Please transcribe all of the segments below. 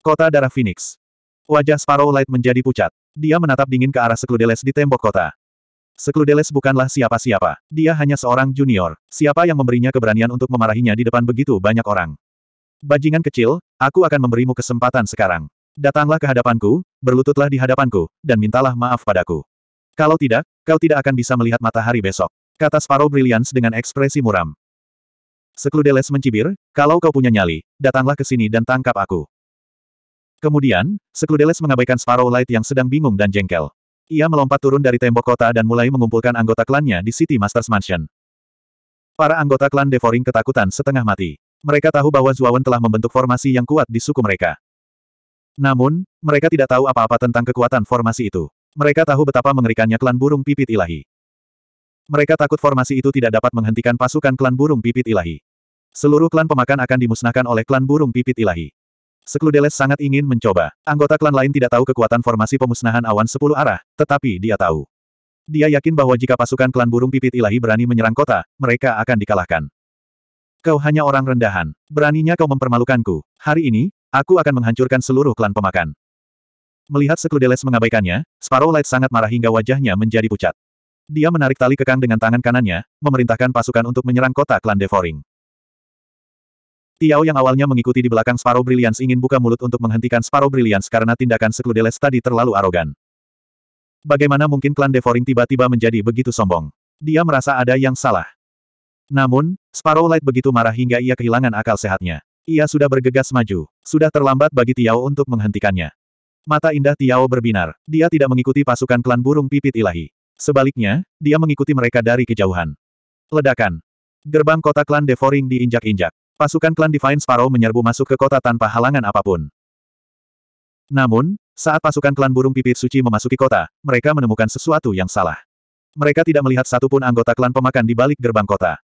Kota Darah Phoenix. Wajah Sparrow Light menjadi pucat. Dia menatap dingin ke arah Sekludeles di tembok kota. Sekludeles bukanlah siapa-siapa. Dia hanya seorang junior. Siapa yang memberinya keberanian untuk memarahinya di depan begitu banyak orang? Bajingan kecil, aku akan memberimu kesempatan sekarang. Datanglah ke hadapanku, berlututlah di hadapanku, dan mintalah maaf padaku. Kalau tidak, kau tidak akan bisa melihat matahari besok. Kata Sparrow Brilliance dengan ekspresi muram. Sekludeles mencibir, kalau kau punya nyali, datanglah ke sini dan tangkap aku. Kemudian, Sekludeles mengabaikan Sparrow Light yang sedang bingung dan jengkel. Ia melompat turun dari tembok kota dan mulai mengumpulkan anggota klannya di City Masters Mansion. Para anggota klan Devoring ketakutan setengah mati. Mereka tahu bahwa Zuawan telah membentuk formasi yang kuat di suku mereka. Namun, mereka tidak tahu apa-apa tentang kekuatan formasi itu. Mereka tahu betapa mengerikannya klan burung pipit ilahi. Mereka takut formasi itu tidak dapat menghentikan pasukan klan burung pipit ilahi. Seluruh klan pemakan akan dimusnahkan oleh klan burung pipit ilahi. Sekludeles sangat ingin mencoba. Anggota klan lain tidak tahu kekuatan formasi pemusnahan awan sepuluh arah, tetapi dia tahu. Dia yakin bahwa jika pasukan klan burung pipit ilahi berani menyerang kota, mereka akan dikalahkan. Kau hanya orang rendahan. Beraninya kau mempermalukanku. Hari ini, aku akan menghancurkan seluruh klan pemakan. Melihat Sekludeles mengabaikannya, Sparrow Light sangat marah hingga wajahnya menjadi pucat. Dia menarik tali kekang dengan tangan kanannya, memerintahkan pasukan untuk menyerang kota klan Devoring. Tiao yang awalnya mengikuti di belakang Sparrow Brilliance ingin buka mulut untuk menghentikan Sparrow Brilliance karena tindakan Sekludeles tadi terlalu arogan. Bagaimana mungkin klan Devouring tiba-tiba menjadi begitu sombong? Dia merasa ada yang salah. Namun, Sparrow Light begitu marah hingga ia kehilangan akal sehatnya. Ia sudah bergegas maju. Sudah terlambat bagi Tiao untuk menghentikannya. Mata indah Tiao berbinar. Dia tidak mengikuti pasukan klan burung pipit ilahi. Sebaliknya, dia mengikuti mereka dari kejauhan. Ledakan. Gerbang kota klan Devoring diinjak-injak pasukan klan Divine Sparrow menyerbu masuk ke kota tanpa halangan apapun. Namun, saat pasukan klan burung pipit suci memasuki kota, mereka menemukan sesuatu yang salah. Mereka tidak melihat satupun anggota klan pemakan di balik gerbang kota.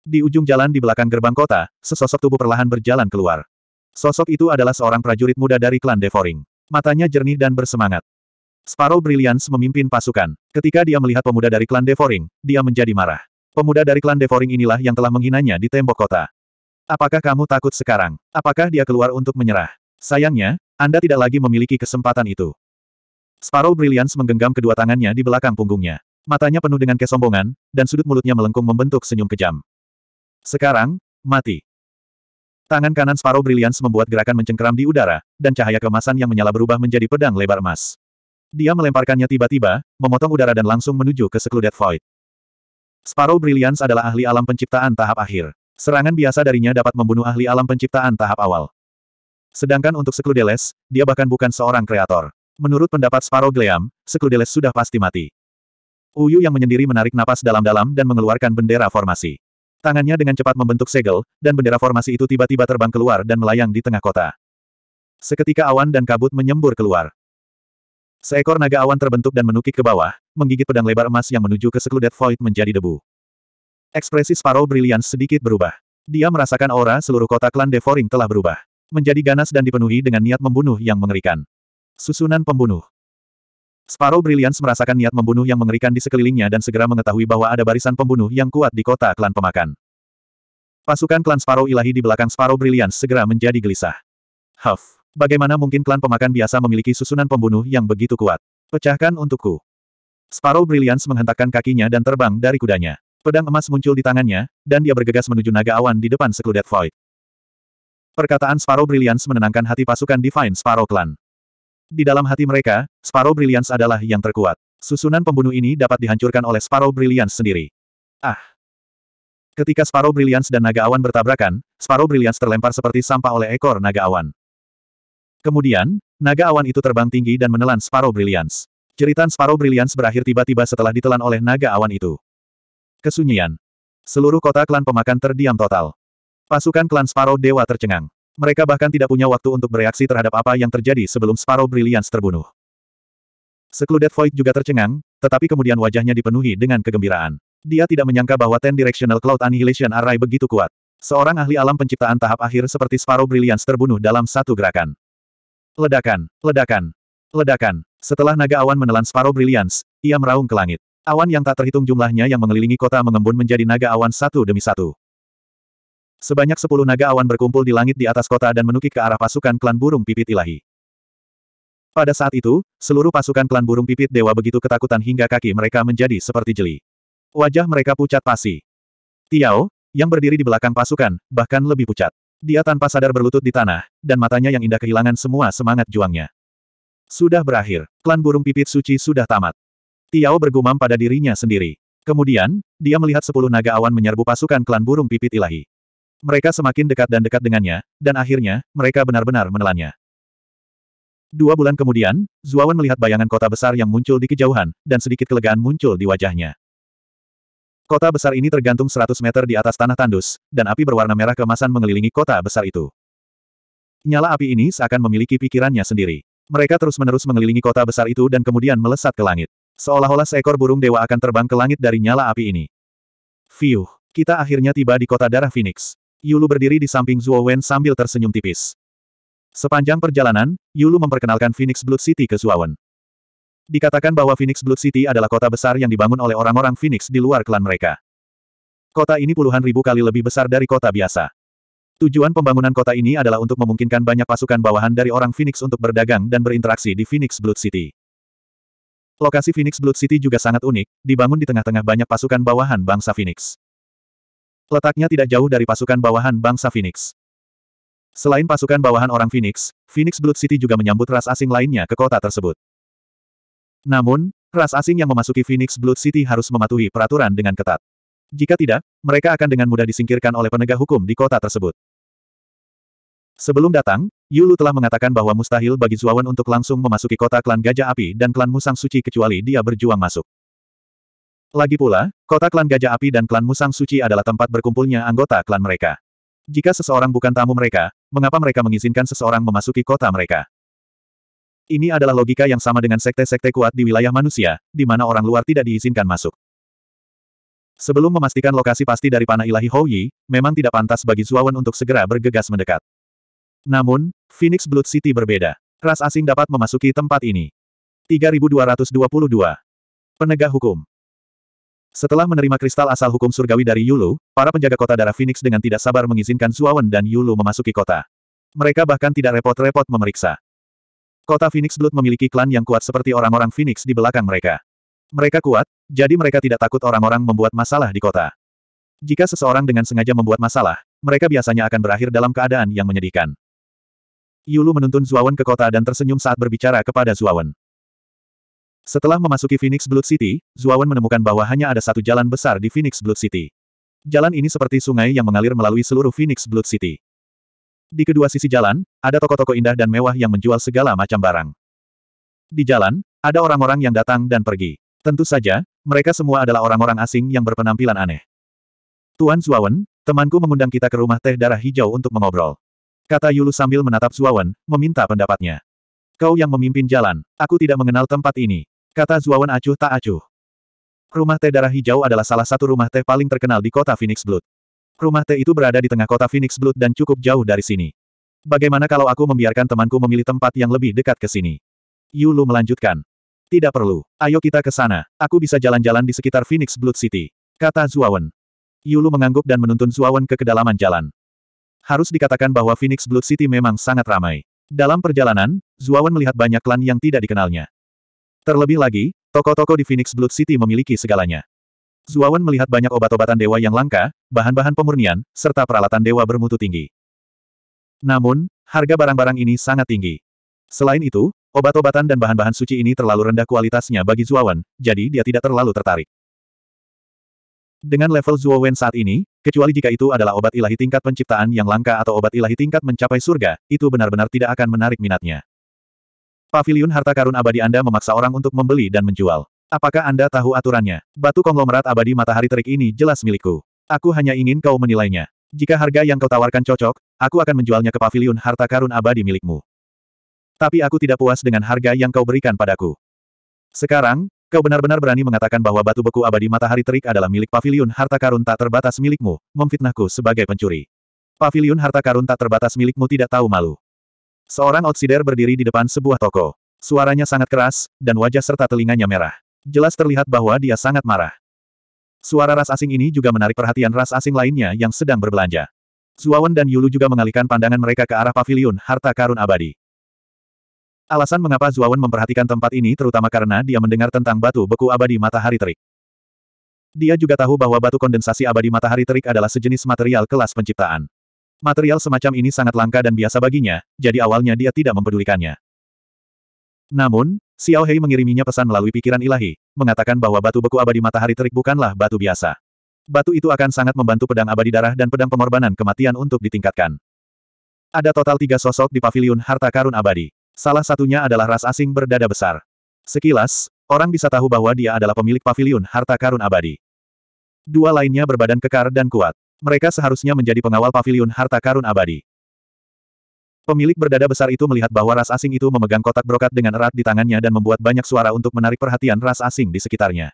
Di ujung jalan di belakang gerbang kota, sesosok tubuh perlahan berjalan keluar. Sosok itu adalah seorang prajurit muda dari klan Devoring. Matanya jernih dan bersemangat. Sparrow Brilliance memimpin pasukan. Ketika dia melihat pemuda dari klan Devoring, dia menjadi marah. Pemuda dari klan Devoring inilah yang telah menghinanya di tembok kota. Apakah kamu takut sekarang? Apakah dia keluar untuk menyerah? Sayangnya, Anda tidak lagi memiliki kesempatan itu. Sparrow Brilliance menggenggam kedua tangannya di belakang punggungnya. Matanya penuh dengan kesombongan, dan sudut mulutnya melengkung membentuk senyum kejam. Sekarang, mati. Tangan kanan Sparrow Brilliance membuat gerakan mencengkeram di udara, dan cahaya kemasan yang menyala berubah menjadi pedang lebar emas. Dia melemparkannya tiba-tiba, memotong udara dan langsung menuju ke sekludet void. Sparrow Brilliance adalah ahli alam penciptaan tahap akhir. Serangan biasa darinya dapat membunuh ahli alam penciptaan tahap awal. Sedangkan untuk Sekludeles, dia bahkan bukan seorang kreator. Menurut pendapat Sparrow Gleam, Sekludeles sudah pasti mati. Uyu yang menyendiri menarik napas dalam-dalam dan mengeluarkan bendera formasi. Tangannya dengan cepat membentuk segel, dan bendera formasi itu tiba-tiba terbang keluar dan melayang di tengah kota. Seketika awan dan kabut menyembur keluar. Seekor naga awan terbentuk dan menukik ke bawah, menggigit pedang lebar emas yang menuju ke Sekludet Void menjadi debu. Ekspresi Sparrow Brilliant sedikit berubah. Dia merasakan aura seluruh kota klan Devoring telah berubah. Menjadi ganas dan dipenuhi dengan niat membunuh yang mengerikan. Susunan pembunuh. Sparrow Brilliance merasakan niat membunuh yang mengerikan di sekelilingnya dan segera mengetahui bahwa ada barisan pembunuh yang kuat di kota klan pemakan. Pasukan klan Sparrow ilahi di belakang Sparrow Brilliance segera menjadi gelisah. Huff, bagaimana mungkin klan pemakan biasa memiliki susunan pembunuh yang begitu kuat? Pecahkan untukku. Sparrow Brilliance menghentakkan kakinya dan terbang dari kudanya. Pedang emas muncul di tangannya, dan dia bergegas menuju naga awan di depan Secluded Void. Perkataan Sparrow Brilliance menenangkan hati pasukan Divine Sparrow Clan. Di dalam hati mereka, Sparrow Brilliance adalah yang terkuat. Susunan pembunuh ini dapat dihancurkan oleh Sparrow Brilliance sendiri. Ah! Ketika Sparrow Brilliance dan naga awan bertabrakan, Sparrow Brilliance terlempar seperti sampah oleh ekor naga awan. Kemudian, naga awan itu terbang tinggi dan menelan Sparrow Brilliance. Jeritan Sparrow Brilliance berakhir tiba-tiba setelah ditelan oleh naga awan itu. Kesunyian. Seluruh kota klan pemakan terdiam total. Pasukan klan Sparrow Dewa tercengang. Mereka bahkan tidak punya waktu untuk bereaksi terhadap apa yang terjadi sebelum Sparrow Brilliance terbunuh. Secluded Void juga tercengang, tetapi kemudian wajahnya dipenuhi dengan kegembiraan. Dia tidak menyangka bahwa Ten Directional Cloud Annihilation Array begitu kuat. Seorang ahli alam penciptaan tahap akhir seperti Sparrow Brilliance terbunuh dalam satu gerakan. Ledakan, ledakan, ledakan. Setelah naga awan menelan Sparrow Brilliance, ia meraung ke langit. Awan yang tak terhitung jumlahnya yang mengelilingi kota mengembun menjadi naga awan satu demi satu. Sebanyak sepuluh naga awan berkumpul di langit di atas kota dan menukik ke arah pasukan klan burung pipit ilahi. Pada saat itu, seluruh pasukan klan burung pipit dewa begitu ketakutan hingga kaki mereka menjadi seperti jeli. Wajah mereka pucat pasi. Tiao, yang berdiri di belakang pasukan, bahkan lebih pucat. Dia tanpa sadar berlutut di tanah, dan matanya yang indah kehilangan semua semangat juangnya. Sudah berakhir, klan burung pipit suci sudah tamat. Tiao bergumam pada dirinya sendiri. Kemudian, dia melihat sepuluh naga awan menyerbu pasukan klan burung pipit ilahi. Mereka semakin dekat dan dekat dengannya, dan akhirnya, mereka benar-benar menelannya. Dua bulan kemudian, Zuawan melihat bayangan kota besar yang muncul di kejauhan, dan sedikit kelegaan muncul di wajahnya. Kota besar ini tergantung 100 meter di atas tanah tandus, dan api berwarna merah kemasan mengelilingi kota besar itu. Nyala api ini seakan memiliki pikirannya sendiri. Mereka terus-menerus mengelilingi kota besar itu dan kemudian melesat ke langit. Seolah-olah seekor burung dewa akan terbang ke langit dari nyala api ini. Fiuh, kita akhirnya tiba di kota darah Phoenix. Yulu berdiri di samping Zuo Wen sambil tersenyum tipis. Sepanjang perjalanan, Yulu memperkenalkan Phoenix Blood City ke Zuo Wen. Dikatakan bahwa Phoenix Blood City adalah kota besar yang dibangun oleh orang-orang Phoenix di luar klan mereka. Kota ini puluhan ribu kali lebih besar dari kota biasa. Tujuan pembangunan kota ini adalah untuk memungkinkan banyak pasukan bawahan dari orang Phoenix untuk berdagang dan berinteraksi di Phoenix Blood City. Lokasi Phoenix Blood City juga sangat unik, dibangun di tengah-tengah banyak pasukan bawahan bangsa Phoenix. Letaknya tidak jauh dari pasukan bawahan bangsa Phoenix. Selain pasukan bawahan orang Phoenix, Phoenix Blood City juga menyambut ras asing lainnya ke kota tersebut. Namun, ras asing yang memasuki Phoenix Blood City harus mematuhi peraturan dengan ketat. Jika tidak, mereka akan dengan mudah disingkirkan oleh penegak hukum di kota tersebut. Sebelum datang, Yulu telah mengatakan bahwa mustahil bagi Zuawan untuk langsung memasuki kota klan Gajah Api dan klan Musang Suci kecuali dia berjuang masuk. Lagi pula, kota klan Gajah Api dan klan Musang Suci adalah tempat berkumpulnya anggota klan mereka. Jika seseorang bukan tamu mereka, mengapa mereka mengizinkan seseorang memasuki kota mereka? Ini adalah logika yang sama dengan sekte-sekte kuat di wilayah manusia, di mana orang luar tidak diizinkan masuk. Sebelum memastikan lokasi pasti dari panah ilahi Hou Yi, memang tidak pantas bagi Zuawan untuk segera bergegas mendekat. Namun, Phoenix Blood City berbeda. Ras asing dapat memasuki tempat ini. 3222. penegak Hukum Setelah menerima kristal asal hukum surgawi dari Yulu, para penjaga kota darah Phoenix dengan tidak sabar mengizinkan Zuawan dan Yulu memasuki kota. Mereka bahkan tidak repot-repot memeriksa. Kota Phoenix Blood memiliki klan yang kuat seperti orang-orang Phoenix di belakang mereka. Mereka kuat, jadi mereka tidak takut orang-orang membuat masalah di kota. Jika seseorang dengan sengaja membuat masalah, mereka biasanya akan berakhir dalam keadaan yang menyedihkan. Yulu menuntun Zuawan ke kota dan tersenyum saat berbicara kepada Zuawan. Setelah memasuki Phoenix Blood City, Zuawan menemukan bahwa hanya ada satu jalan besar di Phoenix Blood City. Jalan ini seperti sungai yang mengalir melalui seluruh Phoenix Blood City. Di kedua sisi jalan, ada toko-toko indah dan mewah yang menjual segala macam barang. Di jalan, ada orang-orang yang datang dan pergi. Tentu saja, mereka semua adalah orang-orang asing yang berpenampilan aneh. Tuan Zuawan, temanku mengundang kita ke rumah teh darah hijau untuk mengobrol. Kata Yulu sambil menatap Zuawan, meminta pendapatnya. Kau yang memimpin jalan, aku tidak mengenal tempat ini. Kata Zuawan acuh tak acuh. Rumah teh darah hijau adalah salah satu rumah teh paling terkenal di kota Phoenix Blood. Rumah teh itu berada di tengah kota Phoenix Blood dan cukup jauh dari sini. Bagaimana kalau aku membiarkan temanku memilih tempat yang lebih dekat ke sini? Yulu melanjutkan. Tidak perlu. Ayo kita ke sana. Aku bisa jalan-jalan di sekitar Phoenix Blood City. Kata Zuawan. Yulu mengangguk dan menuntun Zuawan ke kedalaman jalan harus dikatakan bahwa Phoenix Blood City memang sangat ramai. Dalam perjalanan, Zuawan melihat banyak klan yang tidak dikenalnya. Terlebih lagi, toko-toko di Phoenix Blood City memiliki segalanya. Zuawan melihat banyak obat-obatan dewa yang langka, bahan-bahan pemurnian, serta peralatan dewa bermutu tinggi. Namun, harga barang-barang ini sangat tinggi. Selain itu, obat-obatan dan bahan-bahan suci ini terlalu rendah kualitasnya bagi Zuawan, jadi dia tidak terlalu tertarik. Dengan level Zuawan saat ini, Kecuali jika itu adalah obat ilahi tingkat penciptaan yang langka atau obat ilahi tingkat mencapai surga, itu benar-benar tidak akan menarik minatnya. Pavilion harta karun abadi Anda memaksa orang untuk membeli dan menjual. Apakah Anda tahu aturannya? Batu konglomerat abadi matahari terik ini jelas milikku. Aku hanya ingin kau menilainya. Jika harga yang kau tawarkan cocok, aku akan menjualnya ke Pavilion harta karun abadi milikmu. Tapi aku tidak puas dengan harga yang kau berikan padaku. Sekarang, Kau benar-benar berani mengatakan bahwa batu beku abadi matahari terik adalah milik pavilion harta karun tak terbatas milikmu, memfitnahku sebagai pencuri. Pavilion harta karun tak terbatas milikmu tidak tahu malu. Seorang outsider berdiri di depan sebuah toko. Suaranya sangat keras, dan wajah serta telinganya merah. Jelas terlihat bahwa dia sangat marah. Suara ras asing ini juga menarik perhatian ras asing lainnya yang sedang berbelanja. Zuawan dan Yulu juga mengalihkan pandangan mereka ke arah pavilion harta karun abadi. Alasan mengapa Zuawan memperhatikan tempat ini terutama karena dia mendengar tentang batu beku abadi matahari terik. Dia juga tahu bahwa batu kondensasi abadi matahari terik adalah sejenis material kelas penciptaan. Material semacam ini sangat langka dan biasa baginya, jadi awalnya dia tidak mempedulikannya. Namun, Xiao Hei mengiriminya pesan melalui pikiran ilahi, mengatakan bahwa batu beku abadi matahari terik bukanlah batu biasa. Batu itu akan sangat membantu pedang abadi darah dan pedang pengorbanan kematian untuk ditingkatkan. Ada total tiga sosok di paviliun harta karun abadi. Salah satunya adalah ras asing berdada besar. Sekilas, orang bisa tahu bahwa dia adalah pemilik pavilion harta karun abadi. Dua lainnya berbadan kekar dan kuat. Mereka seharusnya menjadi pengawal pavilion harta karun abadi. Pemilik berdada besar itu melihat bahwa ras asing itu memegang kotak brokat dengan erat di tangannya dan membuat banyak suara untuk menarik perhatian ras asing di sekitarnya.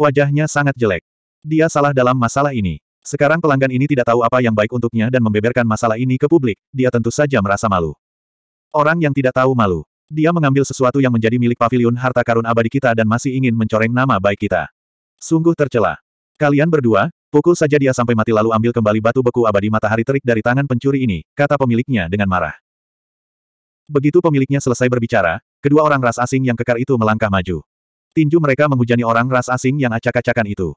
Wajahnya sangat jelek. Dia salah dalam masalah ini. Sekarang pelanggan ini tidak tahu apa yang baik untuknya dan membeberkan masalah ini ke publik, dia tentu saja merasa malu. Orang yang tidak tahu malu. Dia mengambil sesuatu yang menjadi milik pavilion harta karun abadi kita dan masih ingin mencoreng nama baik kita. Sungguh tercela. Kalian berdua, pukul saja dia sampai mati lalu ambil kembali batu beku abadi matahari terik dari tangan pencuri ini, kata pemiliknya dengan marah. Begitu pemiliknya selesai berbicara, kedua orang ras asing yang kekar itu melangkah maju. Tinju mereka menghujani orang ras asing yang acak-acakan itu.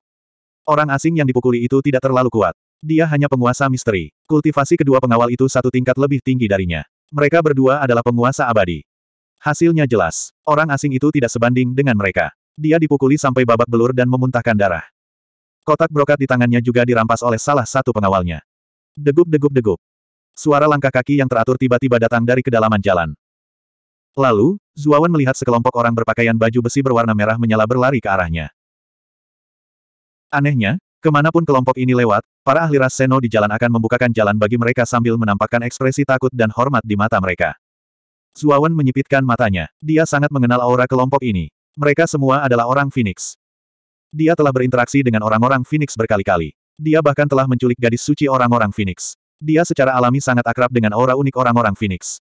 Orang asing yang dipukuli itu tidak terlalu kuat. Dia hanya penguasa misteri. Kultivasi kedua pengawal itu satu tingkat lebih tinggi darinya. Mereka berdua adalah penguasa abadi. Hasilnya jelas. Orang asing itu tidak sebanding dengan mereka. Dia dipukuli sampai babak belur dan memuntahkan darah. Kotak brokat di tangannya juga dirampas oleh salah satu pengawalnya. Degup-degup-degup. Suara langkah kaki yang teratur tiba-tiba datang dari kedalaman jalan. Lalu, Zuawan melihat sekelompok orang berpakaian baju besi berwarna merah menyala berlari ke arahnya. Anehnya, Kemanapun kelompok ini lewat, para ahli ras Seno di jalan akan membukakan jalan bagi mereka sambil menampakkan ekspresi takut dan hormat di mata mereka. Zuawan menyipitkan matanya. Dia sangat mengenal aura kelompok ini. Mereka semua adalah orang Phoenix. Dia telah berinteraksi dengan orang-orang Phoenix berkali-kali. Dia bahkan telah menculik gadis suci orang-orang Phoenix. Dia secara alami sangat akrab dengan aura unik orang-orang Phoenix.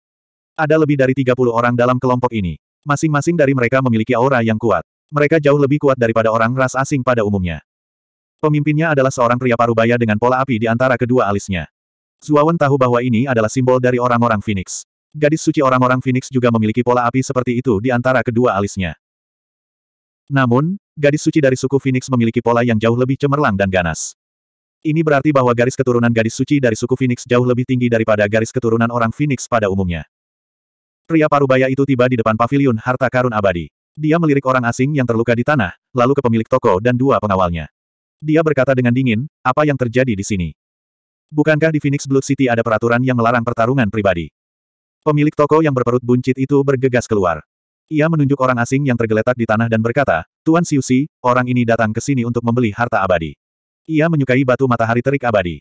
Ada lebih dari 30 orang dalam kelompok ini. Masing-masing dari mereka memiliki aura yang kuat. Mereka jauh lebih kuat daripada orang ras asing pada umumnya. Pemimpinnya adalah seorang pria parubaya dengan pola api di antara kedua alisnya. Zuawan tahu bahwa ini adalah simbol dari orang-orang Phoenix. Gadis suci orang-orang Phoenix juga memiliki pola api seperti itu di antara kedua alisnya. Namun, gadis suci dari suku Phoenix memiliki pola yang jauh lebih cemerlang dan ganas. Ini berarti bahwa garis keturunan gadis suci dari suku Phoenix jauh lebih tinggi daripada garis keturunan orang Phoenix pada umumnya. Pria parubaya itu tiba di depan pavilion harta karun abadi. Dia melirik orang asing yang terluka di tanah, lalu ke pemilik toko dan dua pengawalnya. Dia berkata dengan dingin, apa yang terjadi di sini? Bukankah di Phoenix Blood City ada peraturan yang melarang pertarungan pribadi? Pemilik toko yang berperut buncit itu bergegas keluar. Ia menunjuk orang asing yang tergeletak di tanah dan berkata, Tuan Siu Si, orang ini datang ke sini untuk membeli harta abadi. Ia menyukai batu matahari terik abadi.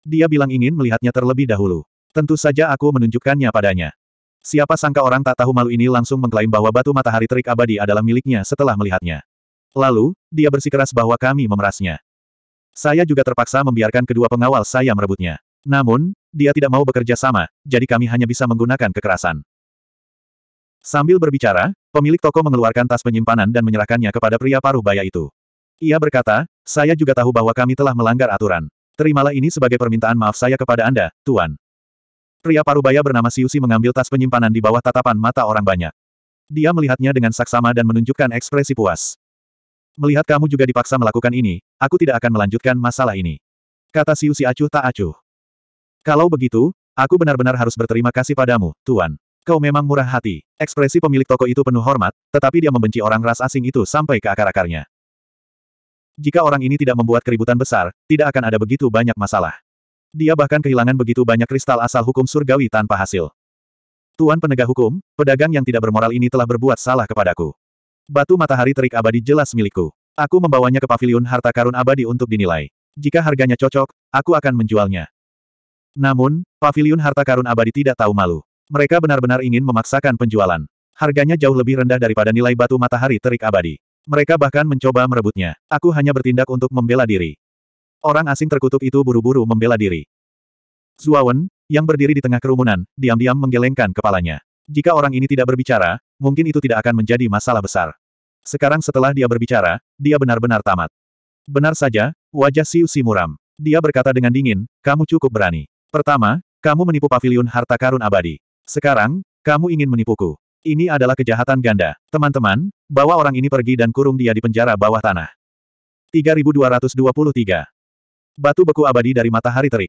Dia bilang ingin melihatnya terlebih dahulu. Tentu saja aku menunjukkannya padanya. Siapa sangka orang tak tahu malu ini langsung mengklaim bahwa batu matahari terik abadi adalah miliknya setelah melihatnya. Lalu, dia bersikeras bahwa kami memerasnya. Saya juga terpaksa membiarkan kedua pengawal saya merebutnya. Namun, dia tidak mau bekerja sama, jadi kami hanya bisa menggunakan kekerasan. Sambil berbicara, pemilik toko mengeluarkan tas penyimpanan dan menyerahkannya kepada pria paruh baya itu. Ia berkata, saya juga tahu bahwa kami telah melanggar aturan. Terimalah ini sebagai permintaan maaf saya kepada Anda, Tuan. Pria parubaya bernama Siusi mengambil tas penyimpanan di bawah tatapan mata orang banyak. Dia melihatnya dengan saksama dan menunjukkan ekspresi puas. Melihat kamu juga dipaksa melakukan ini, aku tidak akan melanjutkan masalah ini. Kata Siu Si Acuh tak acuh. Kalau begitu, aku benar-benar harus berterima kasih padamu, Tuan. Kau memang murah hati. Ekspresi pemilik toko itu penuh hormat, tetapi dia membenci orang ras asing itu sampai ke akar-akarnya. Jika orang ini tidak membuat keributan besar, tidak akan ada begitu banyak masalah. Dia bahkan kehilangan begitu banyak kristal asal hukum surgawi tanpa hasil. Tuan penegak hukum, pedagang yang tidak bermoral ini telah berbuat salah kepadaku. Batu matahari terik abadi jelas milikku. Aku membawanya ke pavilion harta karun abadi untuk dinilai. Jika harganya cocok, aku akan menjualnya. Namun, pavilion harta karun abadi tidak tahu malu. Mereka benar-benar ingin memaksakan penjualan. Harganya jauh lebih rendah daripada nilai batu matahari terik abadi. Mereka bahkan mencoba merebutnya. Aku hanya bertindak untuk membela diri. Orang asing terkutuk itu buru-buru membela diri. Zuawan, yang berdiri di tengah kerumunan, diam-diam menggelengkan kepalanya. Jika orang ini tidak berbicara, mungkin itu tidak akan menjadi masalah besar. Sekarang setelah dia berbicara, dia benar-benar tamat. Benar saja, wajah Siu Si muram. Dia berkata dengan dingin, kamu cukup berani. Pertama, kamu menipu pavilion harta karun abadi. Sekarang, kamu ingin menipuku. Ini adalah kejahatan ganda. Teman-teman, bawa orang ini pergi dan kurung dia di penjara bawah tanah. 3223 Batu beku abadi dari matahari terik.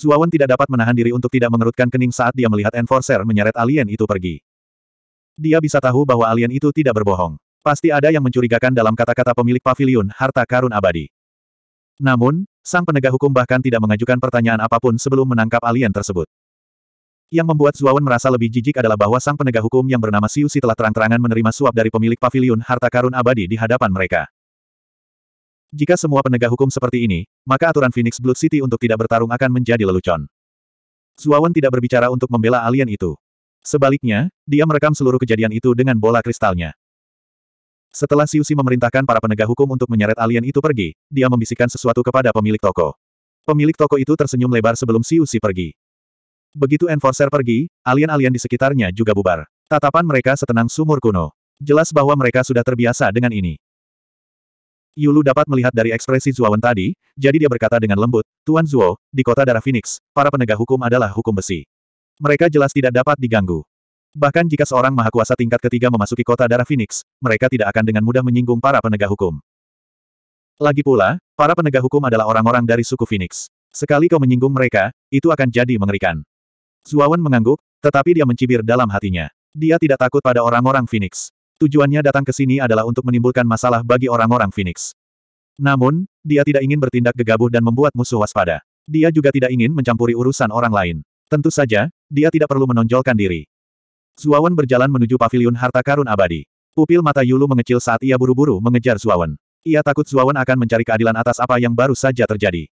Zuawan tidak dapat menahan diri untuk tidak mengerutkan kening saat dia melihat Enforcer menyeret alien itu pergi. Dia bisa tahu bahwa alien itu tidak berbohong. Pasti ada yang mencurigakan dalam kata-kata pemilik pavilion harta karun abadi. Namun, sang penegak hukum bahkan tidak mengajukan pertanyaan apapun sebelum menangkap alien tersebut. Yang membuat Zuawan merasa lebih jijik adalah bahwa sang penegak hukum yang bernama Siusi telah terang-terangan menerima suap dari pemilik pavilion harta karun abadi di hadapan mereka. Jika semua penegak hukum seperti ini, maka aturan Phoenix Blood City untuk tidak bertarung akan menjadi lelucon. Zuawan tidak berbicara untuk membela alien itu. Sebaliknya, dia merekam seluruh kejadian itu dengan bola kristalnya. Setelah Siu Si memerintahkan para penegak hukum untuk menyeret alien itu pergi, dia membisikkan sesuatu kepada pemilik toko. Pemilik toko itu tersenyum lebar sebelum Siu Si pergi. Begitu Enforcer pergi, alien-alien di sekitarnya juga bubar. Tatapan mereka setenang sumur kuno. Jelas bahwa mereka sudah terbiasa dengan ini. Yulu dapat melihat dari ekspresi Zuowen tadi, jadi dia berkata dengan lembut, Tuan Zuo, di kota darah Phoenix, para penegak hukum adalah hukum besi. Mereka jelas tidak dapat diganggu. Bahkan jika seorang mahakuasa tingkat ketiga memasuki kota darah Phoenix, mereka tidak akan dengan mudah menyinggung para penegak hukum. Lagi pula, para penegak hukum adalah orang-orang dari suku Phoenix. Sekali kau menyinggung mereka, itu akan jadi mengerikan. Zuawan mengangguk, tetapi dia mencibir dalam hatinya. Dia tidak takut pada orang-orang Phoenix. Tujuannya datang ke sini adalah untuk menimbulkan masalah bagi orang-orang Phoenix. Namun, dia tidak ingin bertindak gegabah dan membuat musuh waspada. Dia juga tidak ingin mencampuri urusan orang lain. Tentu saja, dia tidak perlu menonjolkan diri. Zuawan berjalan menuju pavilion harta karun abadi. Pupil mata Yulu mengecil saat ia buru-buru mengejar Zuawan. Ia takut Zuawan akan mencari keadilan atas apa yang baru saja terjadi.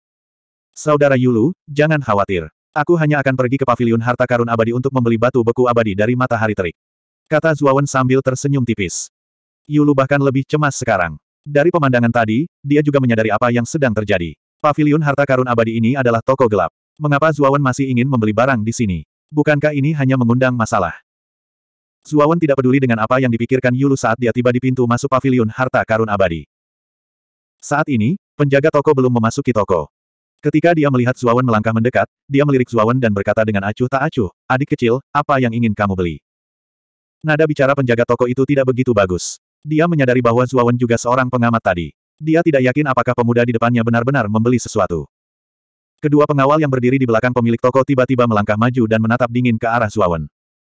Saudara Yulu, jangan khawatir. Aku hanya akan pergi ke pavilion harta karun abadi untuk membeli batu beku abadi dari matahari terik. Kata Zuawan sambil tersenyum tipis. Yulu bahkan lebih cemas sekarang. Dari pemandangan tadi, dia juga menyadari apa yang sedang terjadi. Pavilion harta karun abadi ini adalah toko gelap. Mengapa Zuawan masih ingin membeli barang di sini? Bukankah ini hanya mengundang masalah? Zuawan tidak peduli dengan apa yang dipikirkan Yulu saat dia tiba di pintu masuk Pavilion harta karun abadi. Saat ini, penjaga toko belum memasuki toko. Ketika dia melihat Zuawan melangkah mendekat, dia melirik Zuawan dan berkata dengan acuh tak acuh, adik kecil, apa yang ingin kamu beli? Nada bicara penjaga toko itu tidak begitu bagus. Dia menyadari bahwa Zuawan juga seorang pengamat tadi. Dia tidak yakin apakah pemuda di depannya benar-benar membeli sesuatu. Kedua pengawal yang berdiri di belakang pemilik toko tiba-tiba melangkah maju dan menatap dingin ke arah Zuawan.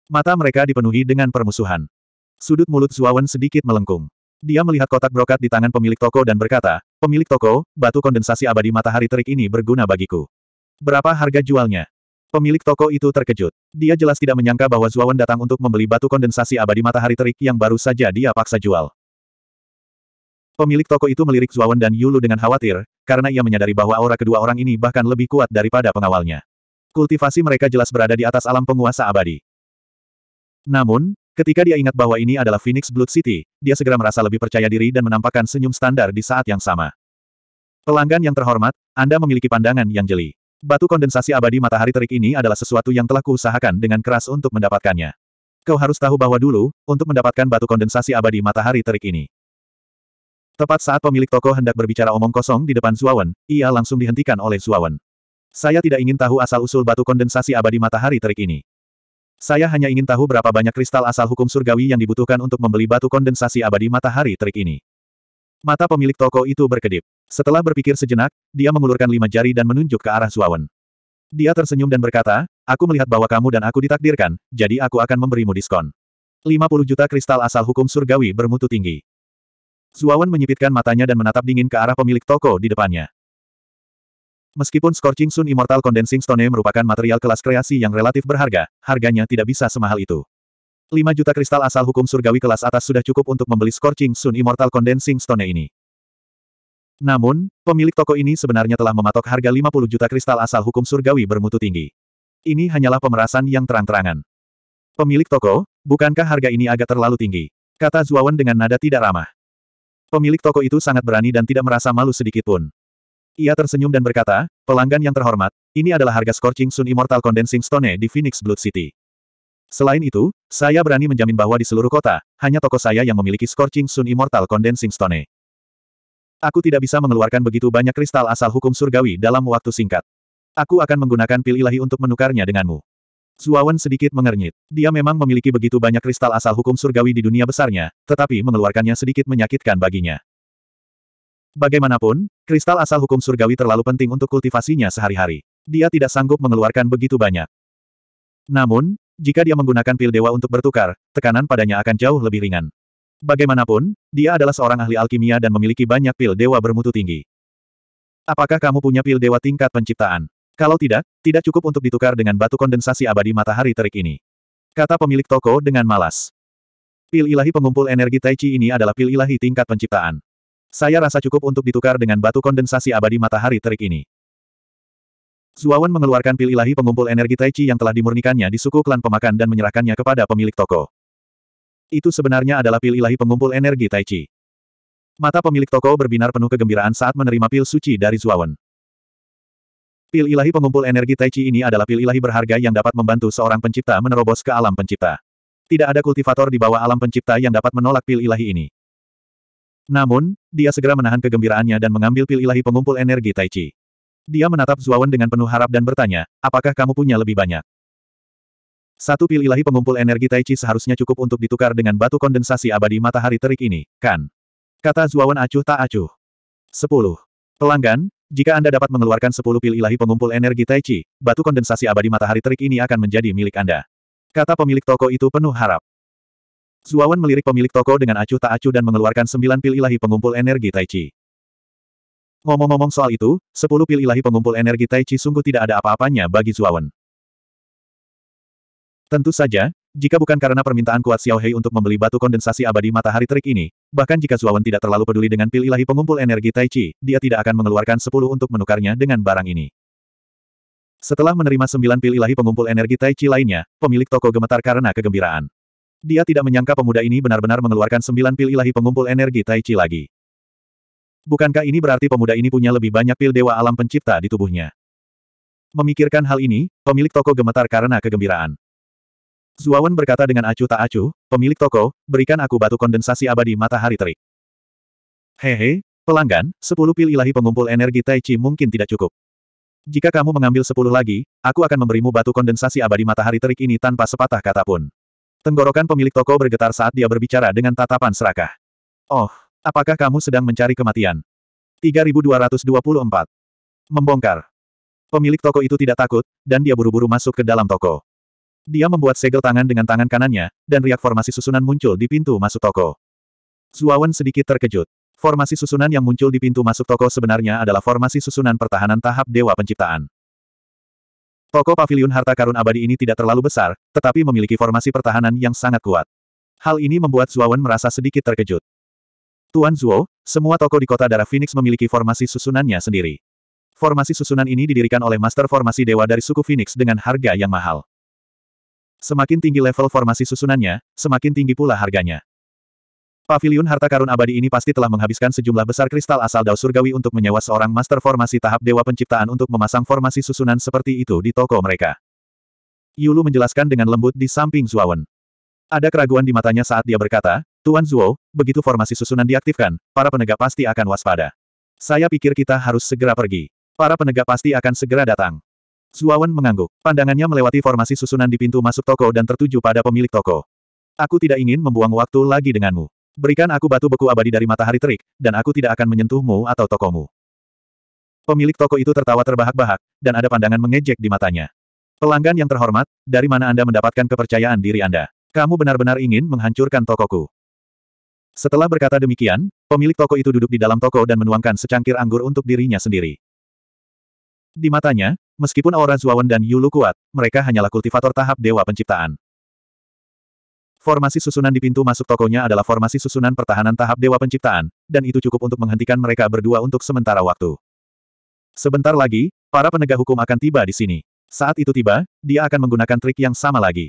Mata mereka dipenuhi dengan permusuhan. Sudut mulut Zuawan sedikit melengkung. Dia melihat kotak brokat di tangan pemilik toko dan berkata, Pemilik toko, batu kondensasi abadi matahari terik ini berguna bagiku. Berapa harga jualnya? Pemilik toko itu terkejut. Dia jelas tidak menyangka bahwa Zuawan datang untuk membeli batu kondensasi abadi matahari terik yang baru saja dia paksa jual. Pemilik toko itu melirik Zuawan dan Yulu dengan khawatir, karena ia menyadari bahwa aura kedua orang ini bahkan lebih kuat daripada pengawalnya. Kultivasi mereka jelas berada di atas alam penguasa abadi. Namun, ketika dia ingat bahwa ini adalah Phoenix Blood City, dia segera merasa lebih percaya diri dan menampakkan senyum standar di saat yang sama. Pelanggan yang terhormat, Anda memiliki pandangan yang jeli. Batu kondensasi abadi matahari terik ini adalah sesuatu yang telah kuusahakan dengan keras untuk mendapatkannya. Kau harus tahu bahwa dulu, untuk mendapatkan batu kondensasi abadi matahari terik ini. Tepat saat pemilik toko hendak berbicara omong kosong di depan Zuawan, ia langsung dihentikan oleh Zuawan. Saya tidak ingin tahu asal-usul batu kondensasi abadi matahari terik ini. Saya hanya ingin tahu berapa banyak kristal asal hukum surgawi yang dibutuhkan untuk membeli batu kondensasi abadi matahari terik ini. Mata pemilik toko itu berkedip. Setelah berpikir sejenak, dia mengulurkan lima jari dan menunjuk ke arah Zuawan. Dia tersenyum dan berkata, aku melihat bahwa kamu dan aku ditakdirkan, jadi aku akan memberimu diskon. 50 juta kristal asal hukum surgawi bermutu tinggi. Zuawan menyipitkan matanya dan menatap dingin ke arah pemilik toko di depannya. Meskipun Scorching Sun Immortal Condensing Stone merupakan material kelas kreasi yang relatif berharga, harganya tidak bisa semahal itu. 5 juta kristal asal hukum surgawi kelas atas sudah cukup untuk membeli Scorching Sun Immortal Condensing Stone ini. Namun, pemilik toko ini sebenarnya telah mematok harga 50 juta kristal asal hukum surgawi bermutu tinggi. Ini hanyalah pemerasan yang terang-terangan. Pemilik toko, bukankah harga ini agak terlalu tinggi? Kata Zuawan dengan nada tidak ramah. Pemilik toko itu sangat berani dan tidak merasa malu sedikitpun. Ia tersenyum dan berkata, pelanggan yang terhormat, ini adalah harga Scorching Sun Immortal Condensing Stone di Phoenix Blood City. Selain itu, saya berani menjamin bahwa di seluruh kota, hanya toko saya yang memiliki Scorching Sun Immortal Condensing Stone. Aku tidak bisa mengeluarkan begitu banyak kristal asal hukum surgawi dalam waktu singkat. Aku akan menggunakan pil ilahi untuk menukarnya denganmu. Zuawan sedikit mengernyit. Dia memang memiliki begitu banyak kristal asal hukum surgawi di dunia besarnya, tetapi mengeluarkannya sedikit menyakitkan baginya. Bagaimanapun, kristal asal hukum surgawi terlalu penting untuk kultivasinya sehari-hari. Dia tidak sanggup mengeluarkan begitu banyak. Namun, jika dia menggunakan pil dewa untuk bertukar, tekanan padanya akan jauh lebih ringan. Bagaimanapun, dia adalah seorang ahli alkimia dan memiliki banyak pil dewa bermutu tinggi. Apakah kamu punya pil dewa tingkat penciptaan? Kalau tidak, tidak cukup untuk ditukar dengan batu kondensasi abadi matahari terik ini. Kata pemilik toko dengan malas. Pil ilahi pengumpul energi Tai Chi ini adalah pil ilahi tingkat penciptaan. Saya rasa cukup untuk ditukar dengan batu kondensasi abadi matahari terik ini. Zuawan mengeluarkan pil ilahi pengumpul energi Tai Chi yang telah dimurnikannya di suku klan pemakan dan menyerahkannya kepada pemilik toko. Itu sebenarnya adalah pil ilahi pengumpul energi Tai Chi. Mata pemilik toko berbinar penuh kegembiraan saat menerima pil suci dari Zuawan. Pil ilahi pengumpul energi Tai Chi ini adalah pil ilahi berharga yang dapat membantu seorang pencipta menerobos ke alam pencipta. Tidak ada kultivator di bawah alam pencipta yang dapat menolak pil ilahi ini. Namun, dia segera menahan kegembiraannya dan mengambil pil ilahi pengumpul energi Tai Chi. Dia menatap Zuawan dengan penuh harap dan bertanya, apakah kamu punya lebih banyak? Satu pil ilahi pengumpul energi Tai Chi seharusnya cukup untuk ditukar dengan batu kondensasi abadi matahari terik ini, kan? Kata Zuawan acuh tak acuh. 10. Pelanggan, jika Anda dapat mengeluarkan 10 pil ilahi pengumpul energi Tai Chi, batu kondensasi abadi matahari terik ini akan menjadi milik Anda. Kata pemilik toko itu penuh harap. Zuawan melirik pemilik toko dengan acuh tak acuh dan mengeluarkan 9 pil ilahi pengumpul energi Tai Chi. Ngomong-ngomong soal itu, 10 pil ilahi pengumpul energi Tai Chi sungguh tidak ada apa-apanya bagi Zuawan. Tentu saja, jika bukan karena permintaan kuat Xiao Hei untuk membeli batu kondensasi abadi matahari terik ini, bahkan jika Zuawan tidak terlalu peduli dengan pil ilahi pengumpul energi Tai Chi, dia tidak akan mengeluarkan sepuluh untuk menukarnya dengan barang ini. Setelah menerima sembilan pil ilahi pengumpul energi Tai Chi lainnya, pemilik toko gemetar karena kegembiraan. Dia tidak menyangka pemuda ini benar-benar mengeluarkan sembilan pil ilahi pengumpul energi Tai Chi lagi. Bukankah ini berarti pemuda ini punya lebih banyak pil dewa alam pencipta di tubuhnya? Memikirkan hal ini, pemilik toko gemetar karena kegembiraan. Zuawan berkata dengan acuh tak acuh, pemilik toko, berikan aku batu kondensasi abadi matahari terik. Hehe, pelanggan, sepuluh pil ilahi pengumpul energi Tai Chi mungkin tidak cukup. Jika kamu mengambil sepuluh lagi, aku akan memberimu batu kondensasi abadi matahari terik ini tanpa sepatah kata pun. Tenggorokan pemilik toko bergetar saat dia berbicara dengan tatapan serakah. Oh, apakah kamu sedang mencari kematian? 3224. Membongkar. Pemilik toko itu tidak takut, dan dia buru-buru masuk ke dalam toko. Dia membuat segel tangan dengan tangan kanannya, dan riak formasi susunan muncul di pintu masuk toko. Zuawan sedikit terkejut. Formasi susunan yang muncul di pintu masuk toko sebenarnya adalah formasi susunan pertahanan tahap Dewa Penciptaan. Toko pavilion harta karun abadi ini tidak terlalu besar, tetapi memiliki formasi pertahanan yang sangat kuat. Hal ini membuat Zuawan merasa sedikit terkejut. Tuan Zuo, semua toko di kota darah Phoenix memiliki formasi susunannya sendiri. Formasi susunan ini didirikan oleh master formasi dewa dari suku Phoenix dengan harga yang mahal. Semakin tinggi level formasi susunannya, semakin tinggi pula harganya. Paviliun harta karun abadi ini pasti telah menghabiskan sejumlah besar kristal asal Dao Surgawi untuk menyewa seorang master formasi tahap Dewa Penciptaan untuk memasang formasi susunan seperti itu di toko mereka. Yulu menjelaskan dengan lembut di samping Zuawan. Ada keraguan di matanya saat dia berkata, Tuan Zuo, begitu formasi susunan diaktifkan, para penegak pasti akan waspada. Saya pikir kita harus segera pergi. Para penegak pasti akan segera datang. Suawan mengangguk. Pandangannya melewati formasi susunan di pintu masuk toko dan tertuju pada pemilik toko. Aku tidak ingin membuang waktu lagi denganmu. Berikan aku batu beku abadi dari matahari terik, dan aku tidak akan menyentuhmu atau tokomu. Pemilik toko itu tertawa terbahak-bahak, dan ada pandangan mengejek di matanya. Pelanggan yang terhormat, dari mana Anda mendapatkan kepercayaan diri Anda? Kamu benar-benar ingin menghancurkan tokoku. Setelah berkata demikian, pemilik toko itu duduk di dalam toko dan menuangkan secangkir anggur untuk dirinya sendiri. Di matanya, Meskipun aura Zuawan dan Yulu kuat, mereka hanyalah kultivator tahap Dewa Penciptaan. Formasi susunan di pintu masuk tokonya adalah formasi susunan pertahanan tahap Dewa Penciptaan, dan itu cukup untuk menghentikan mereka berdua untuk sementara waktu. Sebentar lagi, para penegak hukum akan tiba di sini. Saat itu tiba, dia akan menggunakan trik yang sama lagi.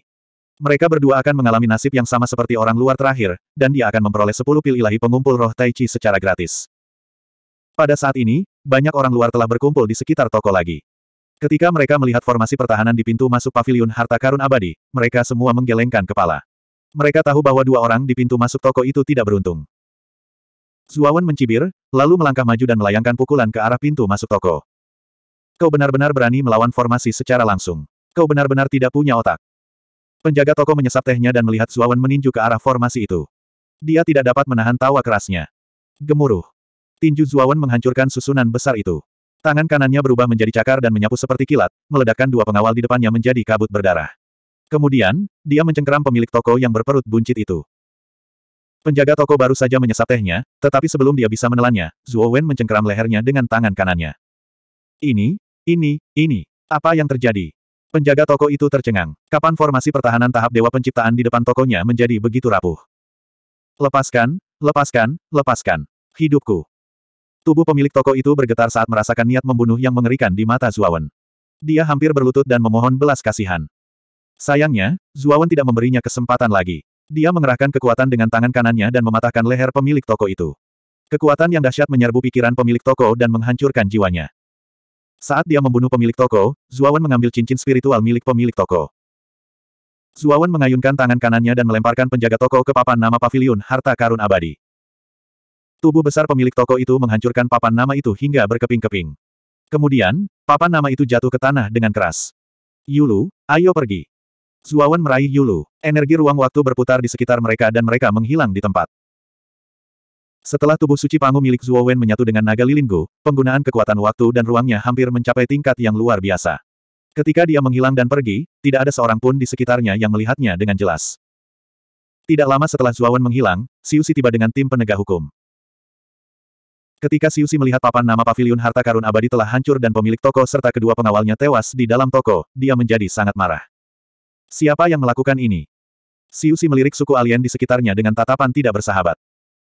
Mereka berdua akan mengalami nasib yang sama seperti orang luar terakhir, dan dia akan memperoleh 10 pil ilahi pengumpul roh Tai Chi secara gratis. Pada saat ini, banyak orang luar telah berkumpul di sekitar toko lagi. Ketika mereka melihat formasi pertahanan di pintu masuk pavilion harta karun abadi, mereka semua menggelengkan kepala. Mereka tahu bahwa dua orang di pintu masuk toko itu tidak beruntung. Zuawan mencibir, lalu melangkah maju dan melayangkan pukulan ke arah pintu masuk toko. Kau benar-benar berani melawan formasi secara langsung. Kau benar-benar tidak punya otak. Penjaga toko menyesap tehnya dan melihat Zuawan meninju ke arah formasi itu. Dia tidak dapat menahan tawa kerasnya. Gemuruh. Tinju Zuawan menghancurkan susunan besar itu. Tangan kanannya berubah menjadi cakar dan menyapu seperti kilat, meledakkan dua pengawal di depannya menjadi kabut berdarah. Kemudian, dia mencengkeram pemilik toko yang berperut buncit itu. Penjaga toko baru saja menyesap tehnya, tetapi sebelum dia bisa menelannya, Zhuo Wen mencengkeram lehernya dengan tangan kanannya. Ini, ini, ini, apa yang terjadi? Penjaga toko itu tercengang. Kapan formasi pertahanan tahap Dewa Penciptaan di depan tokonya menjadi begitu rapuh? Lepaskan, lepaskan, lepaskan, hidupku. Tubuh pemilik toko itu bergetar saat merasakan niat membunuh yang mengerikan di mata Zuawan. Dia hampir berlutut dan memohon belas kasihan. Sayangnya, Zuawan tidak memberinya kesempatan lagi. Dia mengerahkan kekuatan dengan tangan kanannya dan mematahkan leher pemilik toko itu. Kekuatan yang dahsyat menyerbu pikiran pemilik toko dan menghancurkan jiwanya. Saat dia membunuh pemilik toko, Zuawan mengambil cincin spiritual milik pemilik toko. Zuawan mengayunkan tangan kanannya dan melemparkan penjaga toko ke papan nama pavilion harta karun abadi. Tubuh besar pemilik toko itu menghancurkan papan nama itu hingga berkeping-keping. Kemudian, papan nama itu jatuh ke tanah dengan keras. Yulu, ayo pergi. Zuawan meraih Yulu. Energi ruang waktu berputar di sekitar mereka dan mereka menghilang di tempat. Setelah tubuh suci Pangu milik Zuowen menyatu dengan naga Lilinggu, penggunaan kekuatan waktu dan ruangnya hampir mencapai tingkat yang luar biasa. Ketika dia menghilang dan pergi, tidak ada seorang pun di sekitarnya yang melihatnya dengan jelas. Tidak lama setelah Zuawan menghilang, Siusi tiba dengan tim penegak hukum. Ketika Siusi melihat papan nama Pavilion harta karun abadi telah hancur dan pemilik toko serta kedua pengawalnya tewas di dalam toko, dia menjadi sangat marah. Siapa yang melakukan ini? Siusi melirik suku alien di sekitarnya dengan tatapan tidak bersahabat.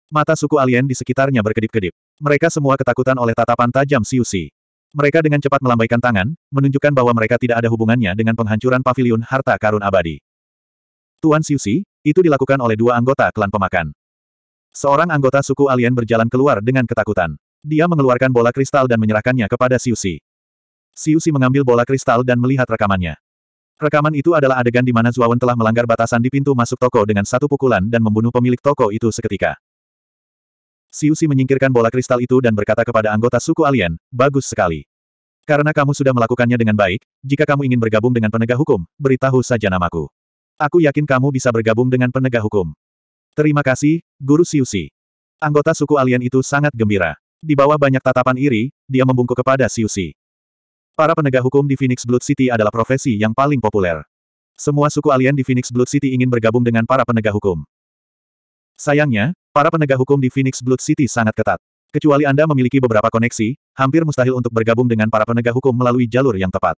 Mata suku alien di sekitarnya berkedip-kedip. Mereka semua ketakutan oleh tatapan tajam Siusi. Mereka dengan cepat melambaikan tangan, menunjukkan bahwa mereka tidak ada hubungannya dengan penghancuran Pavilion harta karun abadi. Tuan Siusi, itu dilakukan oleh dua anggota klan pemakan. Seorang anggota suku alien berjalan keluar dengan ketakutan. Dia mengeluarkan bola kristal dan menyerahkannya kepada Si. Siusi. Siusi mengambil bola kristal dan melihat rekamannya. Rekaman itu adalah adegan di mana Zuawan telah melanggar batasan di pintu masuk toko dengan satu pukulan dan membunuh pemilik toko itu seketika. Siusi menyingkirkan bola kristal itu dan berkata kepada anggota suku alien, bagus sekali. Karena kamu sudah melakukannya dengan baik, jika kamu ingin bergabung dengan penegak hukum, beritahu saja namaku. Aku yakin kamu bisa bergabung dengan penegak hukum. Terima kasih, Guru Siusi. Anggota suku alien itu sangat gembira. Di bawah banyak tatapan iri, dia membungkuk kepada Siusi. Para penegak hukum di Phoenix Blood City adalah profesi yang paling populer. Semua suku alien di Phoenix Blood City ingin bergabung dengan para penegak hukum. Sayangnya, para penegak hukum di Phoenix Blood City sangat ketat. Kecuali Anda memiliki beberapa koneksi, hampir mustahil untuk bergabung dengan para penegak hukum melalui jalur yang tepat.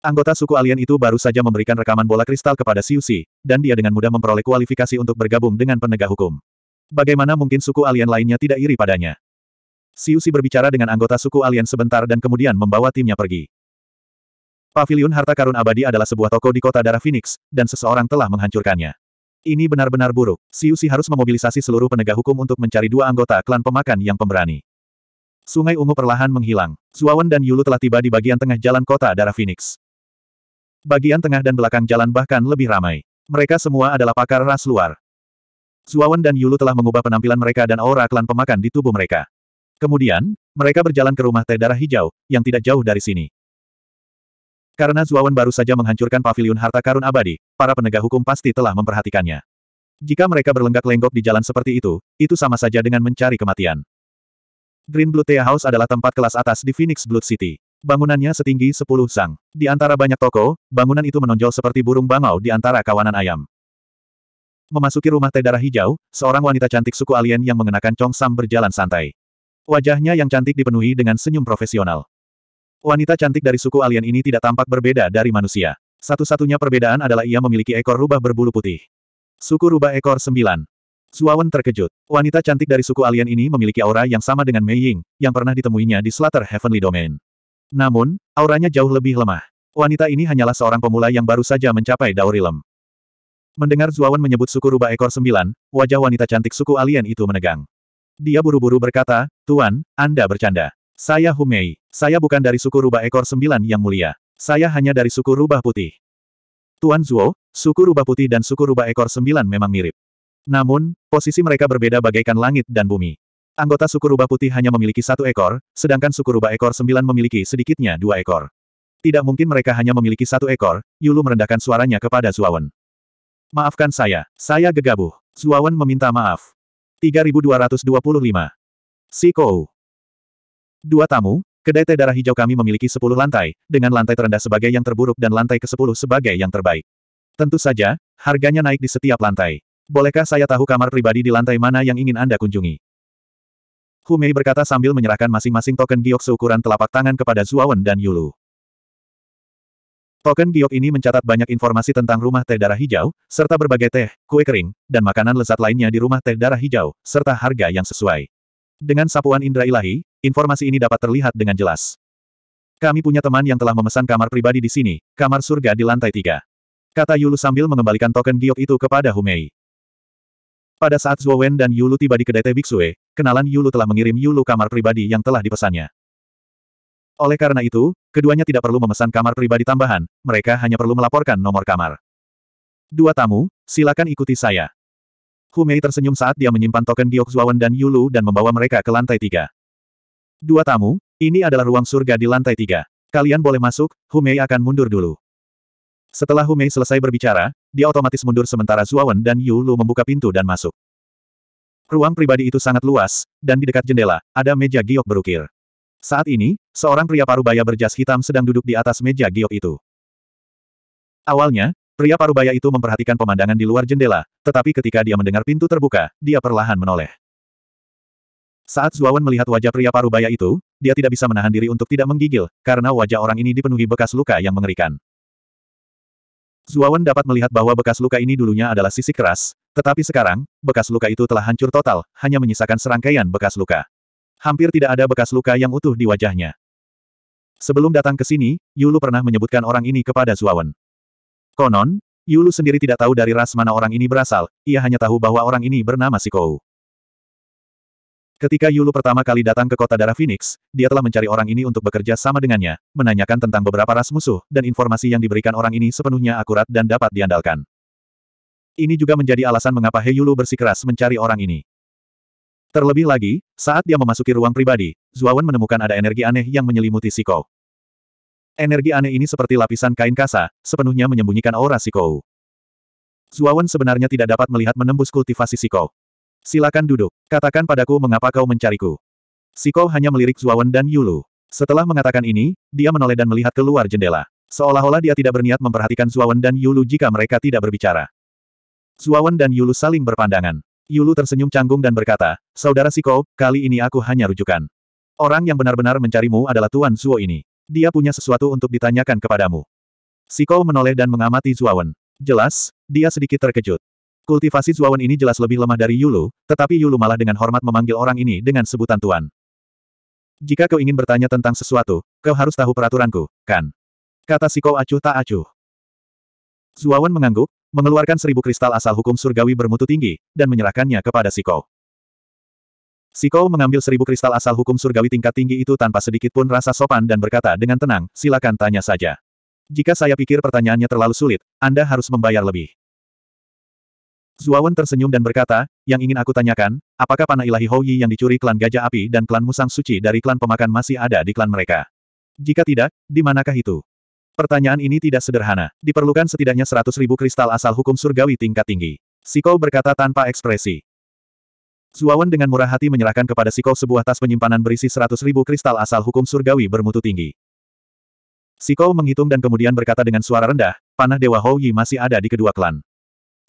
Anggota suku alien itu baru saja memberikan rekaman bola kristal kepada Siu Si, dan dia dengan mudah memperoleh kualifikasi untuk bergabung dengan penegak hukum. Bagaimana mungkin suku alien lainnya tidak iri padanya? Siu Si berbicara dengan anggota suku alien sebentar dan kemudian membawa timnya pergi. Pavilion Harta Karun Abadi adalah sebuah toko di kota darah Phoenix, dan seseorang telah menghancurkannya. Ini benar-benar buruk. Siu Si harus memobilisasi seluruh penegak hukum untuk mencari dua anggota klan pemakan yang pemberani. Sungai ungu perlahan menghilang. Zuawan dan Yulu telah tiba di bagian tengah jalan kota darah Phoenix. Bagian tengah dan belakang jalan bahkan lebih ramai. Mereka semua adalah pakar ras luar. Zuawan dan Yulu telah mengubah penampilan mereka dan aura klan pemakan di tubuh mereka. Kemudian, mereka berjalan ke rumah teh darah hijau, yang tidak jauh dari sini. Karena Zuawan baru saja menghancurkan paviliun harta karun abadi, para penegak hukum pasti telah memperhatikannya. Jika mereka berlenggak-lenggok di jalan seperti itu, itu sama saja dengan mencari kematian. Green Blue Tea House adalah tempat kelas atas di Phoenix Blood City. Bangunannya setinggi sepuluh sang. Di antara banyak toko, bangunan itu menonjol seperti burung bangau di antara kawanan ayam. Memasuki rumah teh darah hijau, seorang wanita cantik suku alien yang mengenakan cong sam berjalan santai. Wajahnya yang cantik dipenuhi dengan senyum profesional. Wanita cantik dari suku alien ini tidak tampak berbeda dari manusia. Satu-satunya perbedaan adalah ia memiliki ekor rubah berbulu putih. Suku rubah ekor sembilan. Suawan terkejut. Wanita cantik dari suku alien ini memiliki aura yang sama dengan Mei Ying, yang pernah ditemuinya di Slater Heavenly Domain. Namun, auranya jauh lebih lemah. Wanita ini hanyalah seorang pemula yang baru saja mencapai Daurilem. Mendengar Zuawan menyebut suku rubah ekor sembilan, wajah wanita cantik suku alien itu menegang. Dia buru-buru berkata, Tuan, Anda bercanda. Saya Humei. Saya bukan dari suku rubah ekor sembilan yang mulia. Saya hanya dari suku rubah putih. Tuan Zuo, suku rubah putih dan suku rubah ekor sembilan memang mirip. Namun, posisi mereka berbeda bagaikan langit dan bumi. Anggota suku rubah putih hanya memiliki satu ekor, sedangkan suku rubah ekor sembilan memiliki sedikitnya dua ekor. Tidak mungkin mereka hanya memiliki satu ekor, Yulu merendahkan suaranya kepada Zuawan. Maafkan saya, saya gegabah. Zuawan meminta maaf. 3225. Sikou. Dua tamu, kedai teh darah hijau kami memiliki sepuluh lantai, dengan lantai terendah sebagai yang terburuk dan lantai ke sepuluh sebagai yang terbaik. Tentu saja, harganya naik di setiap lantai. Bolehkah saya tahu kamar pribadi di lantai mana yang ingin Anda kunjungi? Hu Mei berkata sambil menyerahkan masing-masing token giok seukuran telapak tangan kepada Zuawan dan Yulu. Token giok ini mencatat banyak informasi tentang rumah teh darah hijau, serta berbagai teh, kue kering, dan makanan lezat lainnya di rumah teh darah hijau, serta harga yang sesuai. Dengan sapuan indera ilahi, informasi ini dapat terlihat dengan jelas. Kami punya teman yang telah memesan kamar pribadi di sini, kamar surga di lantai tiga. Kata Yulu sambil mengembalikan token giok itu kepada Humei. Pada saat Zuo Wen dan Yulu tiba di kedai teh Biksue, kenalan Yulu telah mengirim Yulu kamar pribadi yang telah dipesannya. Oleh karena itu, keduanya tidak perlu memesan kamar pribadi tambahan, mereka hanya perlu melaporkan nomor kamar. Dua tamu, silakan ikuti saya. Humei tersenyum saat dia menyimpan token Giok Zuawan dan Yulu dan membawa mereka ke lantai tiga. Dua tamu, ini adalah ruang surga di lantai tiga. Kalian boleh masuk, Humei akan mundur dulu. Setelah Humei selesai berbicara, dia otomatis mundur sementara Zuawan dan Yulu membuka pintu dan masuk. Ruang pribadi itu sangat luas, dan di dekat jendela, ada meja giok berukir. Saat ini, seorang pria parubaya berjas hitam sedang duduk di atas meja giok itu. Awalnya, pria parubaya itu memperhatikan pemandangan di luar jendela, tetapi ketika dia mendengar pintu terbuka, dia perlahan menoleh. Saat Zuawan melihat wajah pria parubaya itu, dia tidak bisa menahan diri untuk tidak menggigil, karena wajah orang ini dipenuhi bekas luka yang mengerikan. Zuawan dapat melihat bahwa bekas luka ini dulunya adalah sisi keras, tetapi sekarang, bekas luka itu telah hancur total, hanya menyisakan serangkaian bekas luka. Hampir tidak ada bekas luka yang utuh di wajahnya. Sebelum datang ke sini, Yulu pernah menyebutkan orang ini kepada Zuawan. Konon, Yulu sendiri tidak tahu dari ras mana orang ini berasal, ia hanya tahu bahwa orang ini bernama Sikou. Ketika Yulu pertama kali datang ke kota darah Phoenix, dia telah mencari orang ini untuk bekerja sama dengannya, menanyakan tentang beberapa ras musuh, dan informasi yang diberikan orang ini sepenuhnya akurat dan dapat diandalkan. Ini juga menjadi alasan mengapa Yulu bersikeras mencari orang ini. Terlebih lagi, saat dia memasuki ruang pribadi, Zuawan menemukan ada energi aneh yang menyelimuti Siko. Energi aneh ini seperti lapisan kain kasa, sepenuhnya menyembunyikan aura Sikou. Zuawan sebenarnya tidak dapat melihat menembus kultivasi Sikou. Silakan duduk. Katakan padaku mengapa kau mencariku. Siko hanya melirik Zuawan dan Yulu. Setelah mengatakan ini, dia menoleh dan melihat keluar jendela. Seolah-olah dia tidak berniat memperhatikan Zuawan dan Yulu jika mereka tidak berbicara. Zuawan dan Yulu saling berpandangan. Yulu tersenyum canggung dan berkata, Saudara Siko, kali ini aku hanya rujukan. Orang yang benar-benar mencarimu adalah Tuan Zuo ini. Dia punya sesuatu untuk ditanyakan kepadamu. Siko menoleh dan mengamati Zuawan. Jelas, dia sedikit terkejut. Kultivasi Zuawan ini jelas lebih lemah dari Yulu, tetapi Yulu malah dengan hormat memanggil orang ini dengan sebutan Tuan. Jika kau ingin bertanya tentang sesuatu, kau harus tahu peraturanku, kan? Kata Siko acuh tak acuh. Zuawan mengangguk, mengeluarkan seribu kristal asal hukum surgawi bermutu tinggi, dan menyerahkannya kepada Siko. Siko mengambil seribu kristal asal hukum surgawi tingkat tinggi itu tanpa sedikit pun rasa sopan dan berkata dengan tenang, silakan tanya saja. Jika saya pikir pertanyaannya terlalu sulit, Anda harus membayar lebih. Zuawan tersenyum dan berkata, yang ingin aku tanyakan, apakah panah ilahi Houyi yang dicuri klan Gajah Api dan klan Musang Suci dari klan pemakan masih ada di klan mereka? Jika tidak, di manakah itu? Pertanyaan ini tidak sederhana. Diperlukan setidaknya seratus ribu kristal asal hukum surgawi tingkat tinggi. Siko berkata tanpa ekspresi. Zuawan dengan murah hati menyerahkan kepada Siko sebuah tas penyimpanan berisi seratus ribu kristal asal hukum surgawi bermutu tinggi. Siko menghitung dan kemudian berkata dengan suara rendah, panah Dewa Houyi masih ada di kedua klan.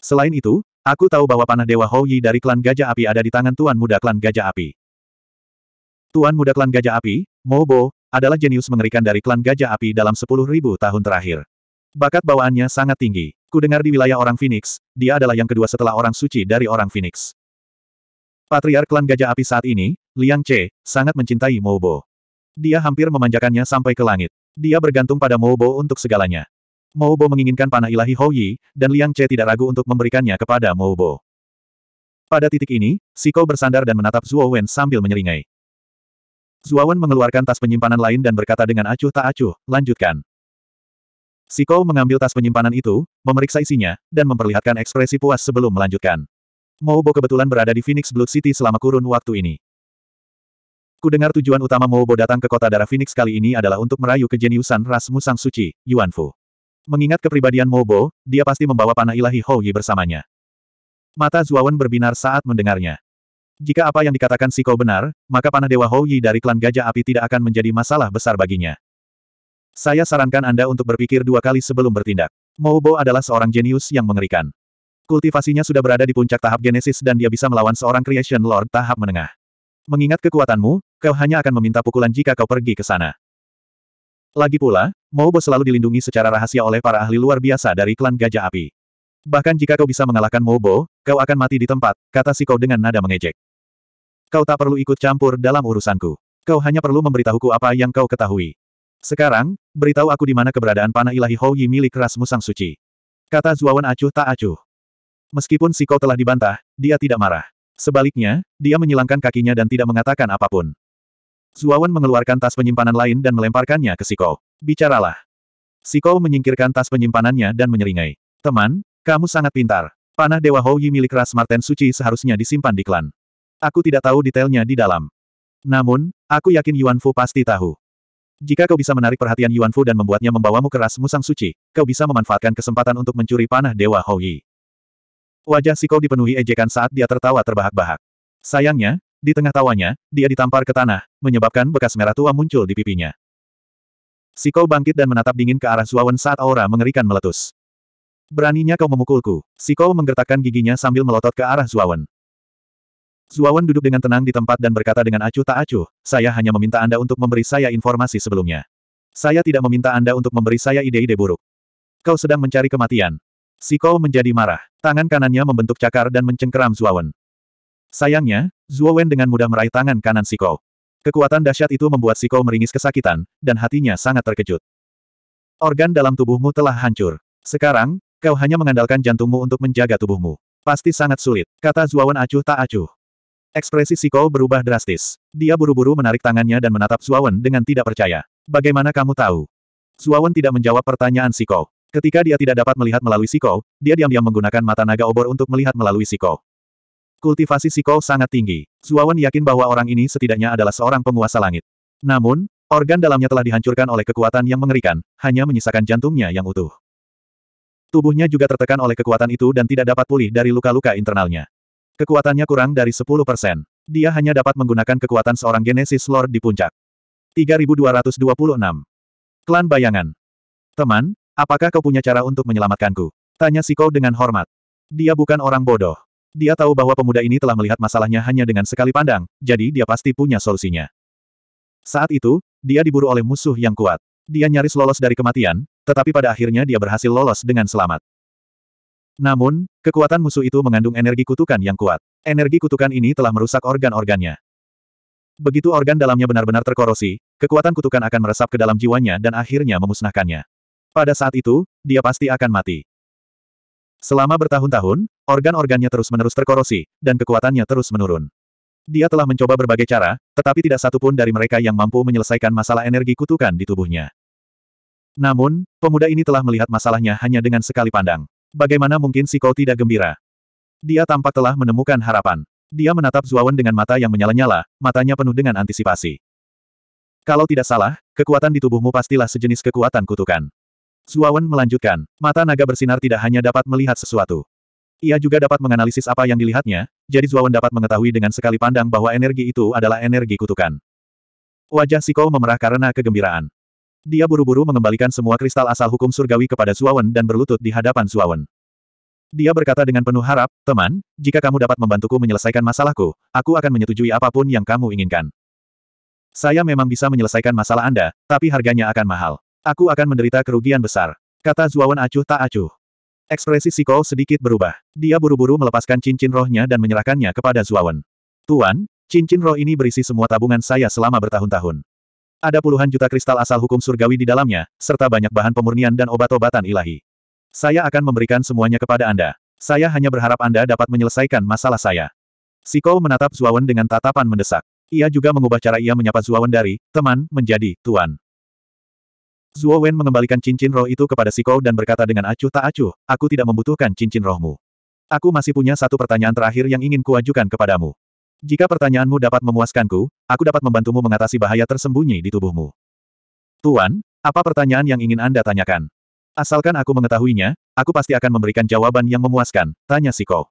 Selain itu, Aku tahu bahwa panah Dewa Hou Yi dari klan Gajah Api ada di tangan Tuan Muda klan Gajah Api. Tuan Muda klan Gajah Api, Mobo, adalah jenius mengerikan dari klan Gajah Api dalam 10.000 tahun terakhir. Bakat bawaannya sangat tinggi. Kudengar di wilayah orang Phoenix, dia adalah yang kedua setelah orang suci dari orang Phoenix. Patriark klan Gajah Api saat ini, Liang Che, sangat mencintai Mobo. Dia hampir memanjakannya sampai ke langit. Dia bergantung pada Mobo untuk segalanya. Moobo menginginkan panah ilahi Hou Yi, dan Liang Che tidak ragu untuk memberikannya kepada Moobo. Pada titik ini, Siko bersandar dan menatap Zhuo Wen sambil menyeringai. Zhuo Wen mengeluarkan tas penyimpanan lain dan berkata dengan acuh tak acuh, lanjutkan. Siko mengambil tas penyimpanan itu, memeriksa isinya, dan memperlihatkan ekspresi puas sebelum melanjutkan. Moobo kebetulan berada di Phoenix Blood City selama kurun waktu ini. Kudengar tujuan utama Moobo datang ke kota darah Phoenix kali ini adalah untuk merayu kejeniusan ras Musang Suci, Yuan Fu. Mengingat kepribadian Mobo, dia pasti membawa panah ilahi Hou bersamanya. Mata Zuawan berbinar saat mendengarnya. Jika apa yang dikatakan Siko benar, maka panah Dewa Hou dari klan Gajah Api tidak akan menjadi masalah besar baginya. Saya sarankan Anda untuk berpikir dua kali sebelum bertindak. Mobo adalah seorang jenius yang mengerikan. Kultivasinya sudah berada di puncak tahap genesis dan dia bisa melawan seorang Creation Lord tahap menengah. Mengingat kekuatanmu, kau hanya akan meminta pukulan jika kau pergi ke sana. Lagi pula, Moubo selalu dilindungi secara rahasia oleh para ahli luar biasa dari klan Gajah Api. Bahkan jika kau bisa mengalahkan Moubo, kau akan mati di tempat, kata Siko dengan nada mengejek. Kau tak perlu ikut campur dalam urusanku. Kau hanya perlu memberitahuku apa yang kau ketahui. Sekarang, beritahu aku di mana keberadaan panah ilahi Hou Yi milik ras musang suci. Kata Zuawan acuh tak acuh. Meskipun Siko telah dibantah, dia tidak marah. Sebaliknya, dia menyilangkan kakinya dan tidak mengatakan apapun. Zuawan mengeluarkan tas penyimpanan lain dan melemparkannya ke Siko. Bicaralah. Siko menyingkirkan tas penyimpanannya dan menyeringai. Teman, kamu sangat pintar. Panah Dewa Houyi milik ras Marten Suci seharusnya disimpan di klan. Aku tidak tahu detailnya di dalam. Namun, aku yakin Yuan Fu pasti tahu. Jika kau bisa menarik perhatian Yuan Fu dan membuatnya membawamu ke ras Musang Suci, kau bisa memanfaatkan kesempatan untuk mencuri panah Dewa Houyi. Wajah Siko dipenuhi ejekan saat dia tertawa terbahak-bahak. Sayangnya, di tengah tawanya, dia ditampar ke tanah, menyebabkan bekas merah tua muncul di pipinya. Siko bangkit dan menatap dingin ke arah Zuawan saat aura mengerikan meletus. Beraninya kau memukulku. Siko menggertakkan giginya sambil melotot ke arah Zuawan. Zuawan duduk dengan tenang di tempat dan berkata dengan acuh tak acuh, saya hanya meminta Anda untuk memberi saya informasi sebelumnya. Saya tidak meminta Anda untuk memberi saya ide-ide buruk. Kau sedang mencari kematian. Siko menjadi marah. Tangan kanannya membentuk cakar dan mencengkeram Zuawan. Sayangnya, Zuo Wen dengan mudah meraih tangan kanan Siko. Kekuatan dahsyat itu membuat Siko meringis kesakitan, dan hatinya sangat terkejut. Organ dalam tubuhmu telah hancur. Sekarang, kau hanya mengandalkan jantungmu untuk menjaga tubuhmu. Pasti sangat sulit, kata Zuawan acuh tak acuh. Ekspresi Siko berubah drastis. Dia buru-buru menarik tangannya dan menatap Wen dengan tidak percaya. Bagaimana kamu tahu? Wen tidak menjawab pertanyaan Siko. Ketika dia tidak dapat melihat melalui Siko, dia diam-diam menggunakan mata naga obor untuk melihat melalui Siko. Kultivasi Sikou sangat tinggi. Zuawan yakin bahwa orang ini setidaknya adalah seorang penguasa langit. Namun, organ dalamnya telah dihancurkan oleh kekuatan yang mengerikan, hanya menyisakan jantungnya yang utuh. Tubuhnya juga tertekan oleh kekuatan itu dan tidak dapat pulih dari luka-luka internalnya. Kekuatannya kurang dari 10 persen. Dia hanya dapat menggunakan kekuatan seorang Genesis Lord di puncak. 3226. Klan Bayangan. Teman, apakah kau punya cara untuk menyelamatkanku? Tanya Siko dengan hormat. Dia bukan orang bodoh. Dia tahu bahwa pemuda ini telah melihat masalahnya hanya dengan sekali pandang, jadi dia pasti punya solusinya. Saat itu, dia diburu oleh musuh yang kuat. Dia nyaris lolos dari kematian, tetapi pada akhirnya dia berhasil lolos dengan selamat. Namun, kekuatan musuh itu mengandung energi kutukan yang kuat. Energi kutukan ini telah merusak organ-organnya. Begitu organ dalamnya benar-benar terkorosi, kekuatan kutukan akan meresap ke dalam jiwanya dan akhirnya memusnahkannya. Pada saat itu, dia pasti akan mati. Selama bertahun-tahun, organ-organnya terus-menerus terkorosi, dan kekuatannya terus menurun. Dia telah mencoba berbagai cara, tetapi tidak satu pun dari mereka yang mampu menyelesaikan masalah energi kutukan di tubuhnya. Namun, pemuda ini telah melihat masalahnya hanya dengan sekali pandang. Bagaimana mungkin si kau tidak gembira? Dia tampak telah menemukan harapan. Dia menatap Zuawan dengan mata yang menyala-nyala, matanya penuh dengan antisipasi. Kalau tidak salah, kekuatan di tubuhmu pastilah sejenis kekuatan kutukan. Suawan melanjutkan, mata naga bersinar tidak hanya dapat melihat sesuatu. Ia juga dapat menganalisis apa yang dilihatnya, jadi Zuawan dapat mengetahui dengan sekali pandang bahwa energi itu adalah energi kutukan. Wajah Siko memerah karena kegembiraan. Dia buru-buru mengembalikan semua kristal asal hukum surgawi kepada Zuawan dan berlutut di hadapan Zuawan. Dia berkata dengan penuh harap, teman, jika kamu dapat membantuku menyelesaikan masalahku, aku akan menyetujui apapun yang kamu inginkan. Saya memang bisa menyelesaikan masalah Anda, tapi harganya akan mahal. Aku akan menderita kerugian besar. Kata Zuawan acuh tak acuh. Ekspresi Siko sedikit berubah. Dia buru-buru melepaskan cincin rohnya dan menyerahkannya kepada Zuawan. Tuan, cincin roh ini berisi semua tabungan saya selama bertahun-tahun. Ada puluhan juta kristal asal hukum surgawi di dalamnya, serta banyak bahan pemurnian dan obat-obatan ilahi. Saya akan memberikan semuanya kepada Anda. Saya hanya berharap Anda dapat menyelesaikan masalah saya. Siko menatap Zuawan dengan tatapan mendesak. Ia juga mengubah cara ia menyapa Zuawan dari, teman, menjadi, tuan. Zuo Wen mengembalikan cincin roh itu kepada Sikou dan berkata dengan acuh tak acuh, aku tidak membutuhkan cincin rohmu. Aku masih punya satu pertanyaan terakhir yang ingin kuajukan kepadamu. Jika pertanyaanmu dapat memuaskanku, aku dapat membantumu mengatasi bahaya tersembunyi di tubuhmu. Tuan, apa pertanyaan yang ingin Anda tanyakan? Asalkan aku mengetahuinya, aku pasti akan memberikan jawaban yang memuaskan, tanya Siko.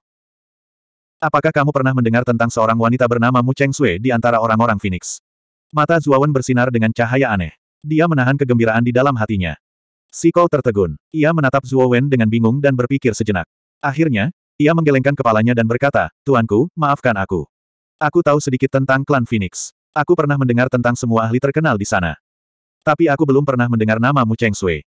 Apakah kamu pernah mendengar tentang seorang wanita bernama Mu Cheng Sui di antara orang-orang Phoenix? Mata Zuawan bersinar dengan cahaya aneh. Dia menahan kegembiraan di dalam hatinya. Si Kou tertegun. Ia menatap Zuo Wen dengan bingung dan berpikir sejenak. Akhirnya, ia menggelengkan kepalanya dan berkata, Tuanku, maafkan aku. Aku tahu sedikit tentang klan Phoenix. Aku pernah mendengar tentang semua ahli terkenal di sana. Tapi aku belum pernah mendengar nama Mu Cheng Sui.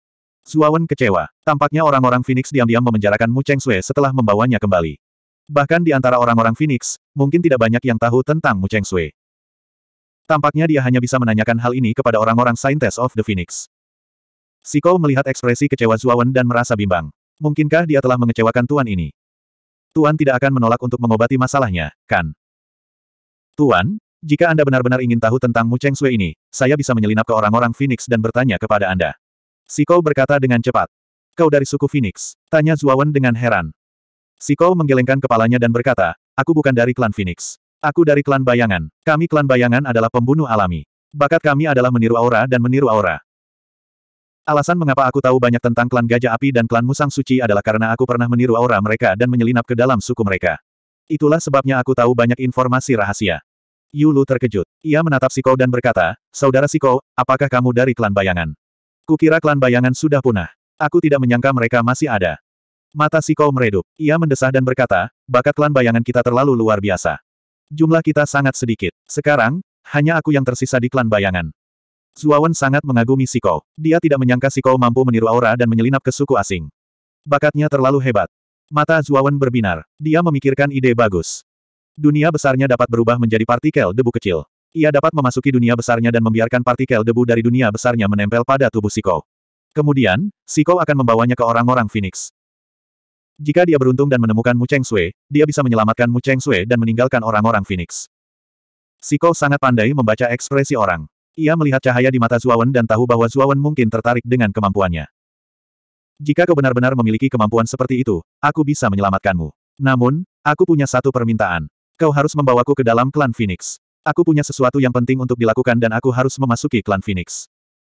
Zuawan kecewa. Tampaknya orang-orang Phoenix diam-diam memenjarakan Mu Cheng Sui setelah membawanya kembali. Bahkan di antara orang-orang Phoenix, mungkin tidak banyak yang tahu tentang Mu Cheng Sui. Tampaknya dia hanya bisa menanyakan hal ini kepada orang-orang Scientist of the Phoenix. Siko melihat ekspresi kecewa Zuawan dan merasa bimbang. Mungkinkah dia telah mengecewakan Tuan ini? Tuan tidak akan menolak untuk mengobati masalahnya, kan? Tuan, jika Anda benar-benar ingin tahu tentang Mu Cheng Sui ini, saya bisa menyelinap ke orang-orang Phoenix dan bertanya kepada Anda. Siko berkata dengan cepat. Kau dari suku Phoenix? Tanya Zuawan dengan heran. Siko menggelengkan kepalanya dan berkata, aku bukan dari klan Phoenix. Aku dari klan bayangan. Kami klan bayangan adalah pembunuh alami. Bakat kami adalah meniru aura dan meniru aura. Alasan mengapa aku tahu banyak tentang klan Gajah Api dan klan Musang Suci adalah karena aku pernah meniru aura mereka dan menyelinap ke dalam suku mereka. Itulah sebabnya aku tahu banyak informasi rahasia. Yulu terkejut. Ia menatap Siko dan berkata, Saudara Siko, apakah kamu dari klan bayangan? Kukira klan bayangan sudah punah. Aku tidak menyangka mereka masih ada. Mata Siko meredup. Ia mendesah dan berkata, bakat klan bayangan kita terlalu luar biasa. Jumlah kita sangat sedikit. Sekarang, hanya aku yang tersisa di klan bayangan. Zuawan sangat mengagumi Siko. Dia tidak menyangka Siko mampu meniru aura dan menyelinap ke suku asing. Bakatnya terlalu hebat. Mata Zuawan berbinar. Dia memikirkan ide bagus. Dunia besarnya dapat berubah menjadi partikel debu kecil. Ia dapat memasuki dunia besarnya dan membiarkan partikel debu dari dunia besarnya menempel pada tubuh Siko. Kemudian, Siko akan membawanya ke orang-orang Phoenix. Jika dia beruntung dan menemukan Mu Cheng Sui, dia bisa menyelamatkan Mu Cheng Sui dan meninggalkan orang-orang Phoenix. Siko sangat pandai membaca ekspresi orang. Ia melihat cahaya di mata Zuawan dan tahu bahwa Zuawan mungkin tertarik dengan kemampuannya. Jika kau benar-benar memiliki kemampuan seperti itu, aku bisa menyelamatkanmu. Namun, aku punya satu permintaan. Kau harus membawaku ke dalam klan Phoenix. Aku punya sesuatu yang penting untuk dilakukan dan aku harus memasuki klan Phoenix.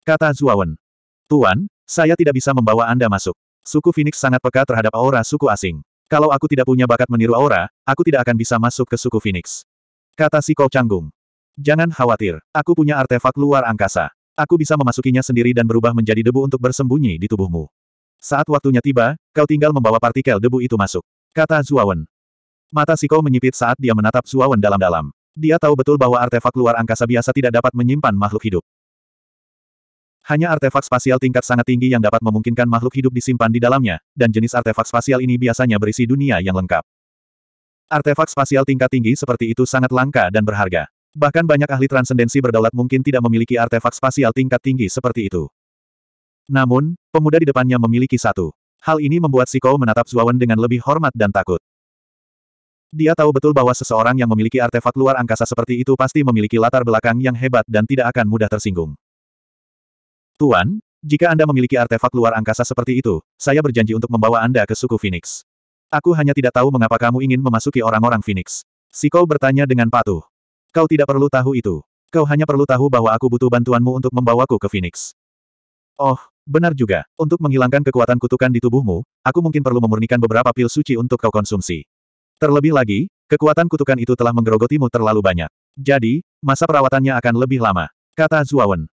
Kata Zuawan. Tuan, saya tidak bisa membawa Anda masuk. Suku Phoenix sangat peka terhadap aura suku asing. Kalau aku tidak punya bakat meniru aura, aku tidak akan bisa masuk ke suku Phoenix. Kata si Kou Canggung. Jangan khawatir, aku punya artefak luar angkasa. Aku bisa memasukinya sendiri dan berubah menjadi debu untuk bersembunyi di tubuhmu. Saat waktunya tiba, kau tinggal membawa partikel debu itu masuk. Kata Zuawan. Mata si Siko menyipit saat dia menatap Zuawan dalam-dalam. Dia tahu betul bahwa artefak luar angkasa biasa tidak dapat menyimpan makhluk hidup. Hanya artefak spasial tingkat sangat tinggi yang dapat memungkinkan makhluk hidup disimpan di dalamnya, dan jenis artefak spasial ini biasanya berisi dunia yang lengkap. Artefak spasial tingkat tinggi seperti itu sangat langka dan berharga. Bahkan banyak ahli transendensi berdaulat mungkin tidak memiliki artefak spasial tingkat tinggi seperti itu. Namun, pemuda di depannya memiliki satu. Hal ini membuat Siko menatap Zuawan dengan lebih hormat dan takut. Dia tahu betul bahwa seseorang yang memiliki artefak luar angkasa seperti itu pasti memiliki latar belakang yang hebat dan tidak akan mudah tersinggung. Tuan, jika Anda memiliki artefak luar angkasa seperti itu, saya berjanji untuk membawa Anda ke suku Phoenix. Aku hanya tidak tahu mengapa kamu ingin memasuki orang-orang Phoenix. Si Kou bertanya dengan patuh. Kau tidak perlu tahu itu. Kau hanya perlu tahu bahwa aku butuh bantuanmu untuk membawaku ke Phoenix. Oh, benar juga. Untuk menghilangkan kekuatan kutukan di tubuhmu, aku mungkin perlu memurnikan beberapa pil suci untuk kau konsumsi. Terlebih lagi, kekuatan kutukan itu telah menggerogotimu terlalu banyak. Jadi, masa perawatannya akan lebih lama. Kata Zuawan.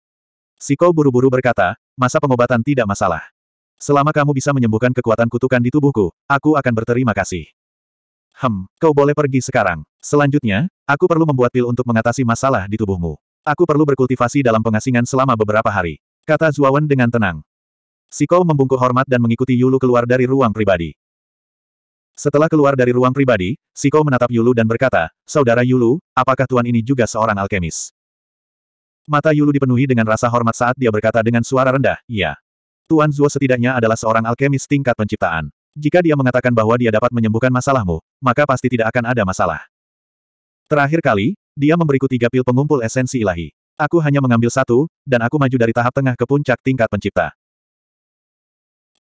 Siko buru-buru berkata, masa pengobatan tidak masalah. Selama kamu bisa menyembuhkan kekuatan kutukan di tubuhku, aku akan berterima kasih. Hem, kau boleh pergi sekarang. Selanjutnya, aku perlu membuat pil untuk mengatasi masalah di tubuhmu. Aku perlu berkultivasi dalam pengasingan selama beberapa hari. Kata Zuawan dengan tenang. Siko membungkuk hormat dan mengikuti Yulu keluar dari ruang pribadi. Setelah keluar dari ruang pribadi, Siko menatap Yulu dan berkata, Saudara Yulu, apakah Tuan ini juga seorang alkemis? Mata Yulu dipenuhi dengan rasa hormat saat dia berkata dengan suara rendah, ya. Tuan Zuo setidaknya adalah seorang alkemis tingkat penciptaan. Jika dia mengatakan bahwa dia dapat menyembuhkan masalahmu, maka pasti tidak akan ada masalah. Terakhir kali, dia memberiku tiga pil pengumpul esensi ilahi. Aku hanya mengambil satu, dan aku maju dari tahap tengah ke puncak tingkat pencipta.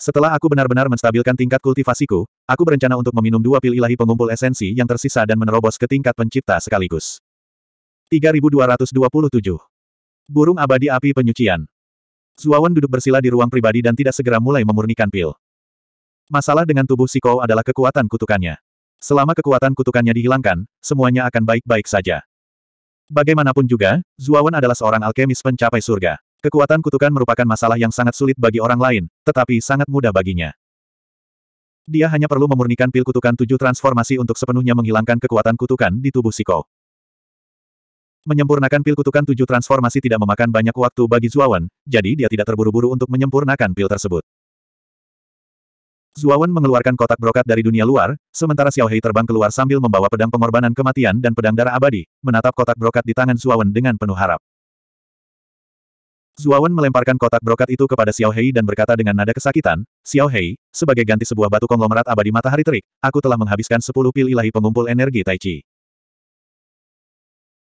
Setelah aku benar-benar menstabilkan tingkat kultivasiku, aku berencana untuk meminum dua pil ilahi pengumpul esensi yang tersisa dan menerobos ke tingkat pencipta sekaligus. 3227 Burung abadi api penyucian. Zuawan duduk bersila di ruang pribadi dan tidak segera mulai memurnikan pil. Masalah dengan tubuh Siko adalah kekuatan kutukannya. Selama kekuatan kutukannya dihilangkan, semuanya akan baik-baik saja. Bagaimanapun juga, Zuawan adalah seorang alkemis pencapai surga. Kekuatan kutukan merupakan masalah yang sangat sulit bagi orang lain, tetapi sangat mudah baginya. Dia hanya perlu memurnikan pil kutukan tujuh transformasi untuk sepenuhnya menghilangkan kekuatan kutukan di tubuh Siko. Menyempurnakan pil kutukan tujuh transformasi tidak memakan banyak waktu bagi Zuawan, jadi dia tidak terburu-buru untuk menyempurnakan pil tersebut. Zuawan mengeluarkan kotak brokat dari dunia luar, sementara Xiaohei terbang keluar sambil membawa pedang pengorbanan kematian dan pedang darah abadi, menatap kotak brokat di tangan Zuawan dengan penuh harap. Zuawan melemparkan kotak brokat itu kepada Xiaohei dan berkata dengan nada kesakitan, "Xiaohei, sebagai ganti sebuah batu konglomerat abadi matahari terik, aku telah menghabiskan sepuluh pil ilahi pengumpul energi Tai Chi.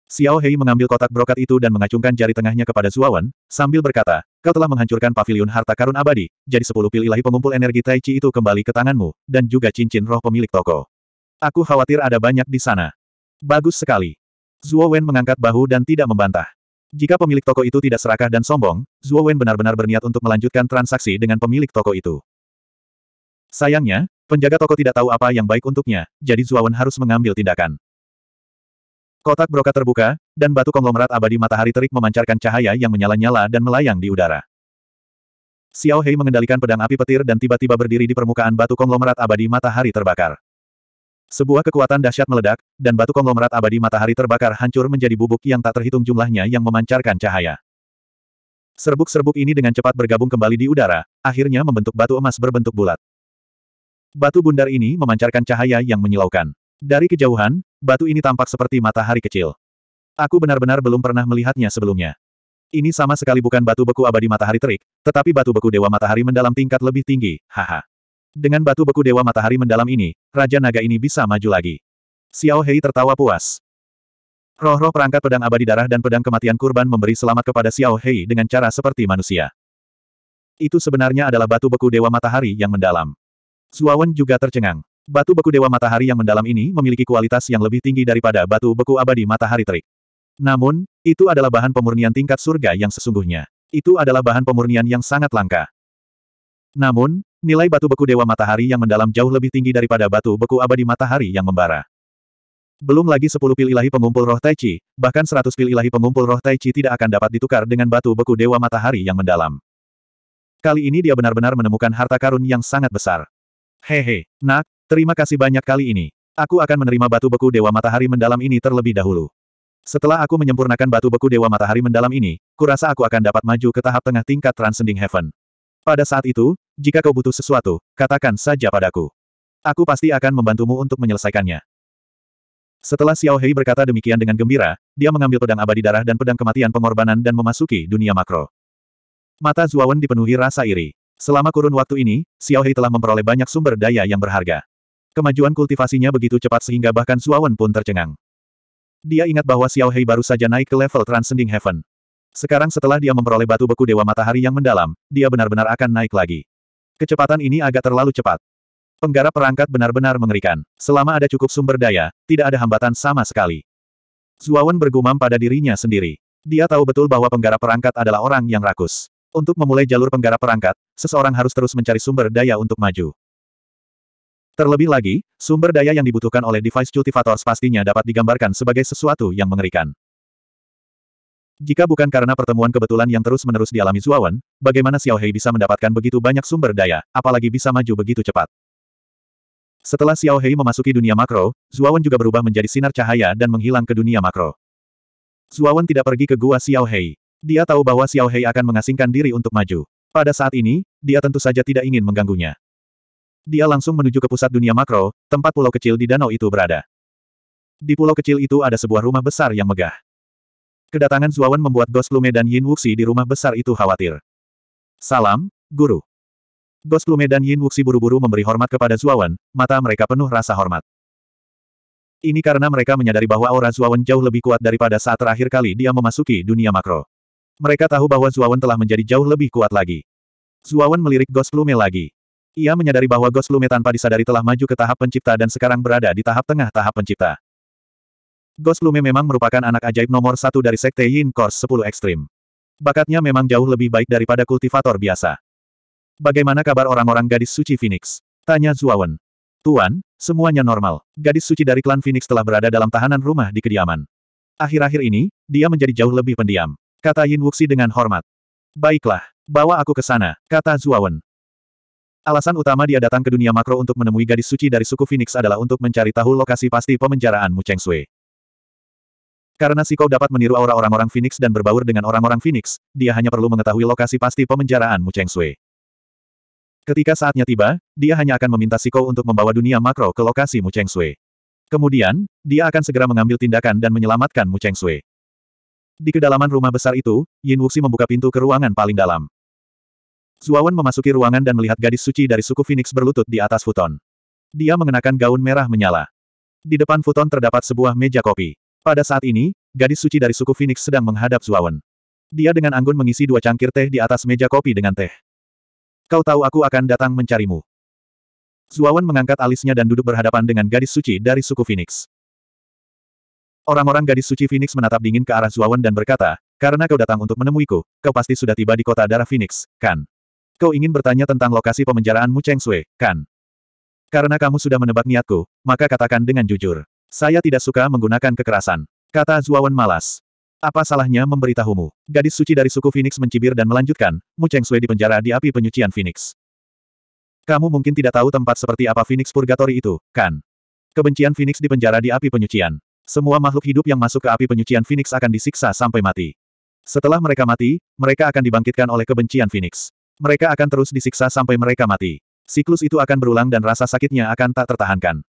Xiao Hei mengambil kotak brokat itu dan mengacungkan jari tengahnya kepada Zuawan, sambil berkata, kau telah menghancurkan pavilion harta karun abadi, jadi sepuluh pil ilahi pengumpul energi Tai Chi itu kembali ke tanganmu, dan juga cincin roh pemilik toko. Aku khawatir ada banyak di sana. Bagus sekali. Zuo Wen mengangkat bahu dan tidak membantah. Jika pemilik toko itu tidak serakah dan sombong, Zuo Wen benar-benar berniat untuk melanjutkan transaksi dengan pemilik toko itu. Sayangnya, penjaga toko tidak tahu apa yang baik untuknya, jadi Zuo Wen harus mengambil tindakan. Kotak brokat terbuka, dan batu konglomerat abadi matahari terik memancarkan cahaya yang menyala-nyala dan melayang di udara. Xiao Hei mengendalikan pedang api petir dan tiba-tiba berdiri di permukaan batu konglomerat abadi matahari terbakar. Sebuah kekuatan dahsyat meledak, dan batu konglomerat abadi matahari terbakar hancur menjadi bubuk yang tak terhitung jumlahnya yang memancarkan cahaya. Serbuk-serbuk ini dengan cepat bergabung kembali di udara, akhirnya membentuk batu emas berbentuk bulat. Batu bundar ini memancarkan cahaya yang menyilaukan. Dari kejauhan, batu ini tampak seperti matahari kecil. Aku benar-benar belum pernah melihatnya sebelumnya. Ini sama sekali bukan batu beku abadi matahari terik, tetapi batu beku dewa matahari mendalam tingkat lebih tinggi, haha. Dengan batu beku dewa matahari mendalam ini, Raja Naga ini bisa maju lagi. Xiao Hei tertawa puas. Roh-roh perangkat pedang abadi darah dan pedang kematian kurban memberi selamat kepada Xiao Hei dengan cara seperti manusia. Itu sebenarnya adalah batu beku dewa matahari yang mendalam. Zuawan juga tercengang. Batu beku Dewa Matahari yang mendalam ini memiliki kualitas yang lebih tinggi daripada batu beku abadi matahari terik. Namun, itu adalah bahan pemurnian tingkat surga yang sesungguhnya. Itu adalah bahan pemurnian yang sangat langka. Namun, nilai batu beku Dewa Matahari yang mendalam jauh lebih tinggi daripada batu beku abadi matahari yang membara. Belum lagi sepuluh pil ilahi pengumpul roh Tai Chi, bahkan seratus pil ilahi pengumpul roh Tai Chi tidak akan dapat ditukar dengan batu beku Dewa Matahari yang mendalam. Kali ini dia benar-benar menemukan harta karun yang sangat besar. Hehe, nak, Terima kasih banyak kali ini. Aku akan menerima batu beku Dewa Matahari Mendalam ini terlebih dahulu. Setelah aku menyempurnakan batu beku Dewa Matahari Mendalam ini, kurasa aku akan dapat maju ke tahap tengah tingkat Transcending Heaven. Pada saat itu, jika kau butuh sesuatu, katakan saja padaku. Aku pasti akan membantumu untuk menyelesaikannya. Setelah Xiao Hei berkata demikian dengan gembira, dia mengambil pedang abadi darah dan pedang kematian pengorbanan dan memasuki dunia makro. Mata Zuawan dipenuhi rasa iri. Selama kurun waktu ini, Xiao Hei telah memperoleh banyak sumber daya yang berharga. Kemajuan kultivasinya begitu cepat sehingga bahkan Suawan pun tercengang. Dia ingat bahwa Xiao Hei baru saja naik ke level Transcending Heaven. Sekarang setelah dia memperoleh batu beku Dewa Matahari yang mendalam, dia benar-benar akan naik lagi. Kecepatan ini agak terlalu cepat. Penggarap perangkat benar-benar mengerikan. Selama ada cukup sumber daya, tidak ada hambatan sama sekali. Zuawan bergumam pada dirinya sendiri. Dia tahu betul bahwa penggarap perangkat adalah orang yang rakus. Untuk memulai jalur penggarap perangkat, seseorang harus terus mencari sumber daya untuk maju. Terlebih lagi, sumber daya yang dibutuhkan oleh device cultivators pastinya dapat digambarkan sebagai sesuatu yang mengerikan. Jika bukan karena pertemuan kebetulan yang terus-menerus dialami Zuawan, bagaimana Xiao Hei bisa mendapatkan begitu banyak sumber daya, apalagi bisa maju begitu cepat. Setelah Xiao Hei memasuki dunia makro, Zuawan juga berubah menjadi sinar cahaya dan menghilang ke dunia makro. Zuawan tidak pergi ke gua Xiao Hei. Dia tahu bahwa Xiao Hei akan mengasingkan diri untuk maju. Pada saat ini, dia tentu saja tidak ingin mengganggunya. Dia langsung menuju ke pusat dunia makro, tempat pulau kecil di danau itu berada. Di pulau kecil itu ada sebuah rumah besar yang megah. Kedatangan Zuawan membuat Ghost Plume dan Yin Wuxi di rumah besar itu khawatir. Salam, Guru. Ghost Plume dan Yin Wuxi buru-buru memberi hormat kepada Zuawan, mata mereka penuh rasa hormat. Ini karena mereka menyadari bahwa aura Zuawan jauh lebih kuat daripada saat terakhir kali dia memasuki dunia makro. Mereka tahu bahwa Zuawan telah menjadi jauh lebih kuat lagi. Zuawan melirik Ghost Plume lagi. Ia menyadari bahwa Ghost Lume tanpa disadari telah maju ke tahap pencipta dan sekarang berada di tahap tengah tahap pencipta. Ghost Lume memang merupakan anak ajaib nomor satu dari Sekte Yin Course 10 Ekstrim. Bakatnya memang jauh lebih baik daripada kultivator biasa. Bagaimana kabar orang-orang gadis suci Phoenix? Tanya Zuawan. Tuan, semuanya normal. Gadis suci dari klan Phoenix telah berada dalam tahanan rumah di kediaman. Akhir-akhir ini, dia menjadi jauh lebih pendiam. Kata Yin Wuxi dengan hormat. Baiklah, bawa aku ke sana, kata Zuawan. Alasan utama dia datang ke dunia makro untuk menemui gadis suci dari suku Phoenix adalah untuk mencari tahu lokasi pasti pemenjaraan Mu Cheng Sui. Karena Siko dapat meniru aura orang-orang Phoenix dan berbaur dengan orang-orang Phoenix, dia hanya perlu mengetahui lokasi pasti pemenjaraan Mu Cheng Sui. Ketika saatnya tiba, dia hanya akan meminta Siko untuk membawa dunia makro ke lokasi Mu Cheng Sui. Kemudian, dia akan segera mengambil tindakan dan menyelamatkan Mu Cheng Sui. Di kedalaman rumah besar itu, Yin Wuxi membuka pintu ke ruangan paling dalam. Zuawan memasuki ruangan dan melihat gadis suci dari suku Phoenix berlutut di atas futon. Dia mengenakan gaun merah menyala. Di depan futon terdapat sebuah meja kopi. Pada saat ini, gadis suci dari suku Phoenix sedang menghadap Zuawan. Dia dengan anggun mengisi dua cangkir teh di atas meja kopi dengan teh. Kau tahu aku akan datang mencarimu. Zuawan mengangkat alisnya dan duduk berhadapan dengan gadis suci dari suku Phoenix. Orang-orang gadis suci Phoenix menatap dingin ke arah Zuawan dan berkata, karena kau datang untuk menemuiku, kau pasti sudah tiba di kota darah Phoenix, kan? Kau ingin bertanya tentang lokasi pemenjaraan Mu Cheng Sui, kan? Karena kamu sudah menebak niatku, maka katakan dengan jujur. Saya tidak suka menggunakan kekerasan. Kata Zuawan malas. Apa salahnya memberitahumu? Gadis suci dari suku Phoenix mencibir dan melanjutkan, Mu Cheng Sui dipenjara di api penyucian Phoenix. Kamu mungkin tidak tahu tempat seperti apa Phoenix Purgatory itu, kan? Kebencian Phoenix dipenjara di api penyucian. Semua makhluk hidup yang masuk ke api penyucian Phoenix akan disiksa sampai mati. Setelah mereka mati, mereka akan dibangkitkan oleh kebencian Phoenix. Mereka akan terus disiksa sampai mereka mati. Siklus itu akan berulang dan rasa sakitnya akan tak tertahankan.